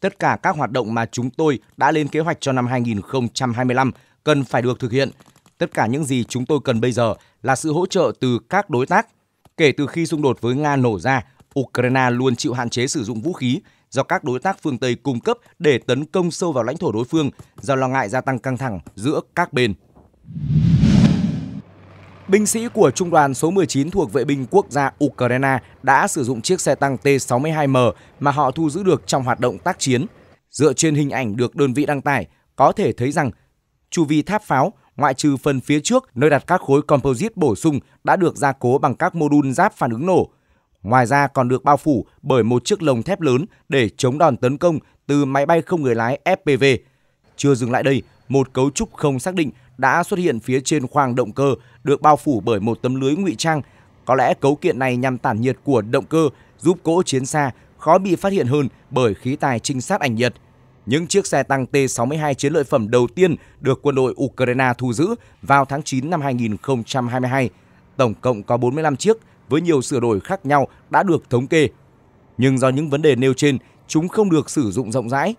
tất cả các hoạt động mà chúng tôi đã lên kế hoạch cho năm 2025 cần phải được thực hiện – Tất cả những gì chúng tôi cần bây giờ là sự hỗ trợ từ các đối tác. Kể từ khi xung đột với Nga nổ ra, Ukraine luôn chịu hạn chế sử dụng vũ khí do các đối tác phương Tây cung cấp để tấn công sâu vào lãnh thổ đối phương do lo ngại gia tăng căng thẳng giữa các bên. Binh sĩ của Trung đoàn số 19 thuộc Vệ binh Quốc gia Ukraine đã sử dụng chiếc xe tăng T-62M mà họ thu giữ được trong hoạt động tác chiến. Dựa trên hình ảnh được đơn vị đăng tải, có thể thấy rằng chu vi tháp pháo ngoại trừ phần phía trước nơi đặt các khối composite bổ sung đã được gia cố bằng các mô đun giáp phản ứng nổ. Ngoài ra còn được bao phủ bởi một chiếc lồng thép lớn để chống đòn tấn công từ máy bay không người lái FPV. Chưa dừng lại đây, một cấu trúc không xác định đã xuất hiện phía trên khoang động cơ được bao phủ bởi một tấm lưới ngụy trang. Có lẽ cấu kiện này nhằm tản nhiệt của động cơ giúp cỗ chiến xa khó bị phát hiện hơn bởi khí tài trinh sát ảnh nhiệt – những chiếc xe tăng T-62 chiến lợi phẩm đầu tiên được quân đội Ukraine thu giữ vào tháng 9 năm 2022. Tổng cộng có 45 chiếc với nhiều sửa đổi khác nhau đã được thống kê. Nhưng do những vấn đề nêu trên, chúng không được sử dụng rộng rãi.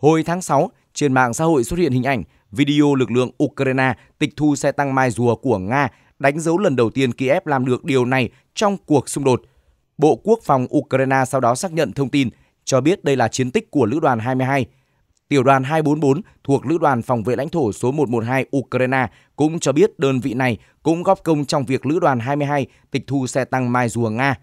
Hồi tháng 6, trên mạng xã hội xuất hiện hình ảnh video lực lượng Ukraine tịch thu xe tăng mai rùa của Nga đánh dấu lần đầu tiên Kiev làm được điều này trong cuộc xung đột. Bộ Quốc phòng Ukraine sau đó xác nhận thông tin, cho biết đây là chiến tích của Lữ đoàn 22 tiểu đoàn 244 thuộc Lữ đoàn Phòng vệ lãnh thổ số 112 Ukraine cũng cho biết đơn vị này cũng góp công trong việc Lữ đoàn 22 tịch thu xe tăng Mai Rùa Nga.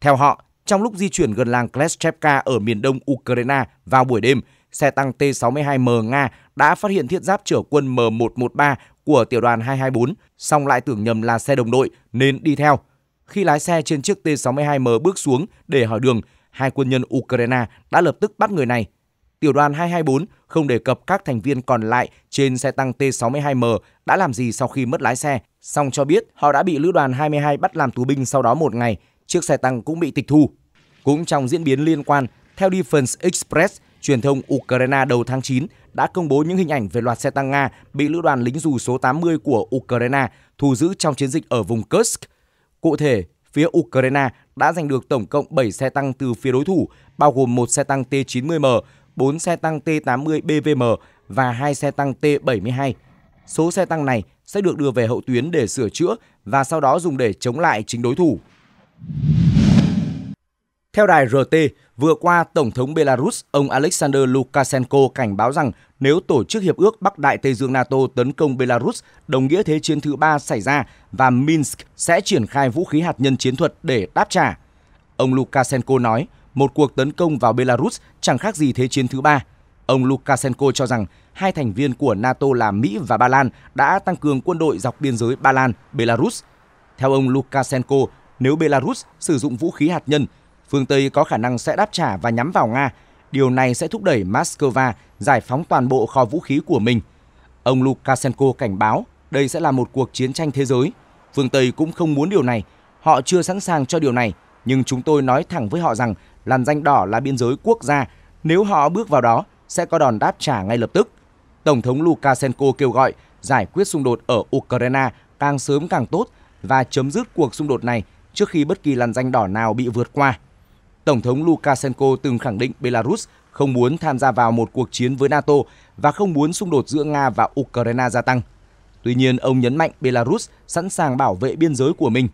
Theo họ, trong lúc di chuyển gần làng Kleshchevka ở miền đông Ukraine vào buổi đêm, xe tăng T-62M Nga đã phát hiện thiết giáp chở quân M113 của tiểu đoàn 224, song lại tưởng nhầm là xe đồng đội nên đi theo. Khi lái xe trên chiếc T-62M bước xuống để hỏi đường, hai quân nhân Ukraine đã lập tức bắt người này tiểu đoàn 224 không đề cập các thành viên còn lại trên xe tăng T-62M đã làm gì sau khi mất lái xe, song cho biết họ đã bị lữ đoàn 22 bắt làm tù binh sau đó một ngày, chiếc xe tăng cũng bị tịch thu. Cũng trong diễn biến liên quan, theo Defense Express, truyền thông Ukraine đầu tháng 9 đã công bố những hình ảnh về loạt xe tăng Nga bị lữ đoàn lính dù số 80 của Ukraine thu giữ trong chiến dịch ở vùng Kursk. Cụ thể, phía Ukraine đã giành được tổng cộng 7 xe tăng từ phía đối thủ, bao gồm một xe tăng T-90M, 4 xe tăng T-80 BVM và 2 xe tăng T-72. Số xe tăng này sẽ được đưa về hậu tuyến để sửa chữa và sau đó dùng để chống lại chính đối thủ. Theo đài RT, vừa qua Tổng thống Belarus ông Alexander Lukashenko cảnh báo rằng nếu tổ chức Hiệp ước Bắc Đại Tây Dương NATO tấn công Belarus, đồng nghĩa thế chiến thứ ba xảy ra và Minsk sẽ triển khai vũ khí hạt nhân chiến thuật để đáp trả. Ông Lukashenko nói, một cuộc tấn công vào Belarus chẳng khác gì thế chiến thứ ba. Ông Lukashenko cho rằng hai thành viên của NATO là Mỹ và Ba Lan đã tăng cường quân đội dọc biên giới Ba Lan, Belarus. Theo ông Lukashenko, nếu Belarus sử dụng vũ khí hạt nhân, phương Tây có khả năng sẽ đáp trả và nhắm vào Nga. Điều này sẽ thúc đẩy Moscow giải phóng toàn bộ kho vũ khí của mình. Ông Lukashenko cảnh báo đây sẽ là một cuộc chiến tranh thế giới. Phương Tây cũng không muốn điều này. Họ chưa sẵn sàng cho điều này, nhưng chúng tôi nói thẳng với họ rằng Làn danh đỏ là biên giới quốc gia, nếu họ bước vào đó sẽ có đòn đáp trả ngay lập tức. Tổng thống Lukashenko kêu gọi giải quyết xung đột ở Ukraine càng sớm càng tốt và chấm dứt cuộc xung đột này trước khi bất kỳ làn danh đỏ nào bị vượt qua. Tổng thống Lukashenko từng khẳng định Belarus không muốn tham gia vào một cuộc chiến với NATO và không muốn xung đột giữa Nga và Ukraine gia tăng. Tuy nhiên, ông nhấn mạnh Belarus sẵn sàng bảo vệ biên giới của mình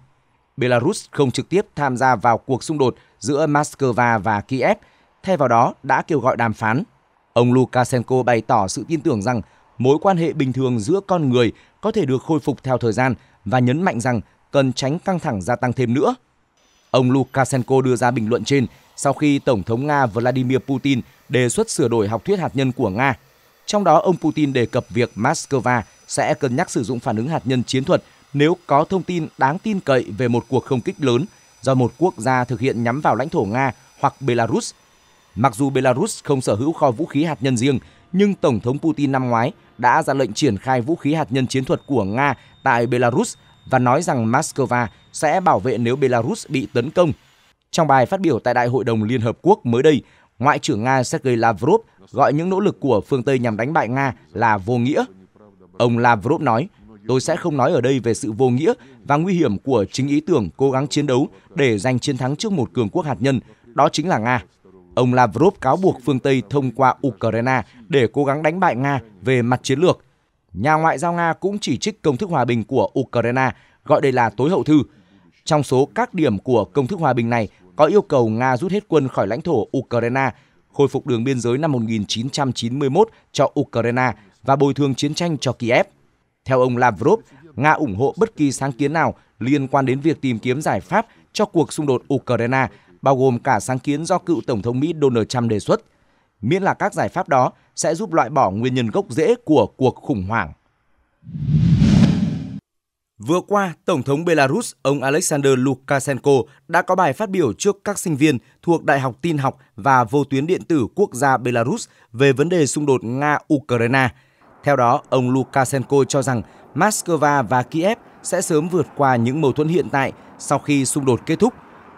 Belarus không trực tiếp tham gia vào cuộc xung đột giữa Moscow và Kiev, thay vào đó đã kêu gọi đàm phán. Ông Lukashenko bày tỏ sự tin tưởng rằng mối quan hệ bình thường giữa con người có thể được khôi phục theo thời gian và nhấn mạnh rằng cần tránh căng thẳng gia tăng thêm nữa. Ông Lukashenko đưa ra bình luận trên sau khi Tổng thống Nga Vladimir Putin đề xuất sửa đổi học thuyết hạt nhân của Nga. Trong đó, ông Putin đề cập việc Moscow sẽ cân nhắc sử dụng phản ứng hạt nhân chiến thuật nếu có thông tin đáng tin cậy về một cuộc không kích lớn do một quốc gia thực hiện nhắm vào lãnh thổ Nga hoặc Belarus. Mặc dù Belarus không sở hữu kho vũ khí hạt nhân riêng, nhưng Tổng thống Putin năm ngoái đã ra lệnh triển khai vũ khí hạt nhân chiến thuật của Nga tại Belarus và nói rằng Moscow sẽ bảo vệ nếu Belarus bị tấn công. Trong bài phát biểu tại Đại hội đồng Liên Hợp Quốc mới đây, Ngoại trưởng Nga Sergei Lavrov gọi những nỗ lực của phương Tây nhằm đánh bại Nga là vô nghĩa. Ông Lavrov nói, Tôi sẽ không nói ở đây về sự vô nghĩa và nguy hiểm của chính ý tưởng cố gắng chiến đấu để giành chiến thắng trước một cường quốc hạt nhân, đó chính là Nga. Ông Lavrov cáo buộc phương Tây thông qua Ukraine để cố gắng đánh bại Nga về mặt chiến lược. Nhà ngoại giao Nga cũng chỉ trích công thức hòa bình của Ukraine, gọi đây là tối hậu thư. Trong số các điểm của công thức hòa bình này có yêu cầu Nga rút hết quân khỏi lãnh thổ Ukraine, khôi phục đường biên giới năm 1991 cho Ukraine và bồi thường chiến tranh cho Kiev. Theo ông Lavrov, Nga ủng hộ bất kỳ sáng kiến nào liên quan đến việc tìm kiếm giải pháp cho cuộc xung đột Ukraine, bao gồm cả sáng kiến do cựu Tổng thống Mỹ Donald Trump đề xuất, miễn là các giải pháp đó sẽ giúp loại bỏ nguyên nhân gốc rễ của cuộc khủng hoảng. Vừa qua, Tổng thống Belarus ông Alexander Lukashenko đã có bài phát biểu trước các sinh viên thuộc Đại học Tin học và Vô tuyến Điện tử Quốc gia Belarus về vấn đề xung đột Nga-Ukraine – theo đó, ông Lukashenko cho rằng Moscow và Kiev sẽ sớm vượt qua những mâu thuẫn hiện tại sau khi xung đột kết thúc.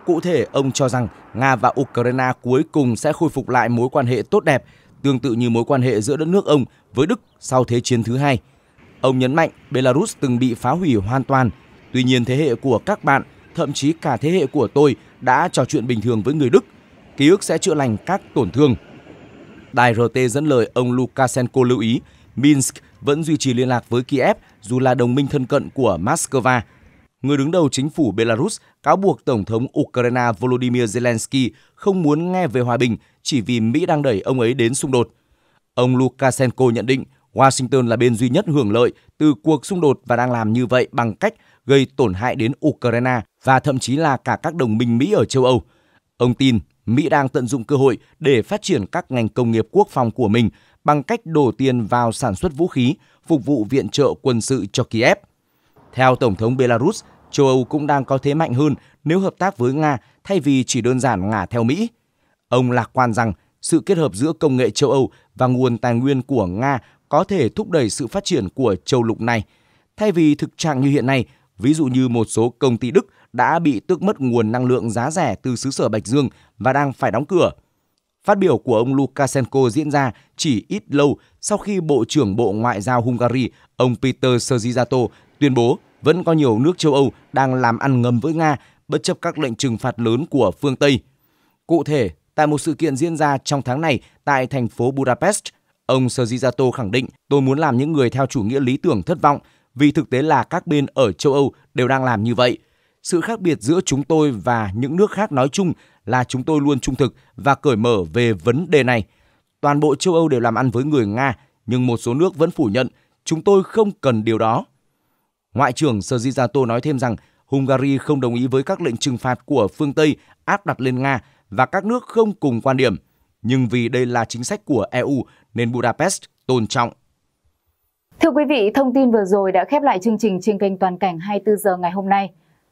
Cụ thể, ông cho rằng Nga và Ukraine cuối cùng sẽ khôi phục lại mối quan hệ tốt đẹp, tương tự như mối quan hệ giữa đất nước ông với Đức sau Thế chiến thứ hai. Ông nhấn mạnh Belarus từng bị phá hủy hoàn toàn, tuy nhiên thế hệ của các bạn, thậm chí cả thế hệ của tôi đã trò chuyện bình thường với người Đức. Ký ức sẽ chữa lành các tổn thương. Đài RT dẫn lời ông Lukashenko lưu ý Minsk vẫn duy trì liên lạc với Kiev dù là đồng minh thân cận của Moscow. Người đứng đầu chính phủ Belarus cáo buộc Tổng thống Ukraine Volodymyr Zelensky không muốn nghe về hòa bình chỉ vì Mỹ đang đẩy ông ấy đến xung đột. Ông Lukashenko nhận định Washington là bên duy nhất hưởng lợi từ cuộc xung đột và đang làm như vậy bằng cách gây tổn hại đến Ukraine và thậm chí là cả các đồng minh Mỹ ở châu Âu. Ông tin Mỹ đang tận dụng cơ hội để phát triển các ngành công nghiệp quốc phòng của mình bằng cách đổ tiền vào sản xuất vũ khí phục vụ viện trợ quân sự cho Kiev. Theo Tổng thống Belarus, châu Âu cũng đang có thế mạnh hơn nếu hợp tác với Nga thay vì chỉ đơn giản ngả theo Mỹ. Ông lạc quan rằng sự kết hợp giữa công nghệ châu Âu và nguồn tài nguyên của Nga có thể thúc đẩy sự phát triển của châu lục này, thay vì thực trạng như hiện nay, ví dụ như một số công ty Đức đã bị tước mất nguồn năng lượng giá rẻ từ xứ sở Bạch Dương và đang phải đóng cửa – Phát biểu của ông Lukashenko diễn ra chỉ ít lâu sau khi Bộ trưởng Bộ Ngoại giao Hungary, ông Peter Szijjato, tuyên bố vẫn có nhiều nước châu Âu đang làm ăn ngầm với Nga bất chấp các lệnh trừng phạt lớn của phương Tây. Cụ thể, tại một sự kiện diễn ra trong tháng này tại thành phố Budapest, ông Szijjato khẳng định tôi muốn làm những người theo chủ nghĩa lý tưởng thất vọng vì thực tế là các bên ở châu Âu đều đang làm như vậy sự khác biệt giữa chúng tôi và những nước khác nói chung là chúng tôi luôn trung thực và cởi mở về vấn đề này. Toàn bộ châu Âu đều làm ăn với người Nga, nhưng một số nước vẫn phủ nhận chúng tôi không cần điều đó. Ngoại trưởng Sergijato nói thêm rằng Hungary không đồng ý với các lệnh trừng phạt của phương Tây áp đặt lên Nga và các nước không cùng quan điểm. Nhưng vì đây là chính sách của EU nên Budapest tôn trọng. Thưa quý vị, thông tin vừa rồi đã khép lại chương trình trên kênh Toàn cảnh 24 giờ ngày hôm nay.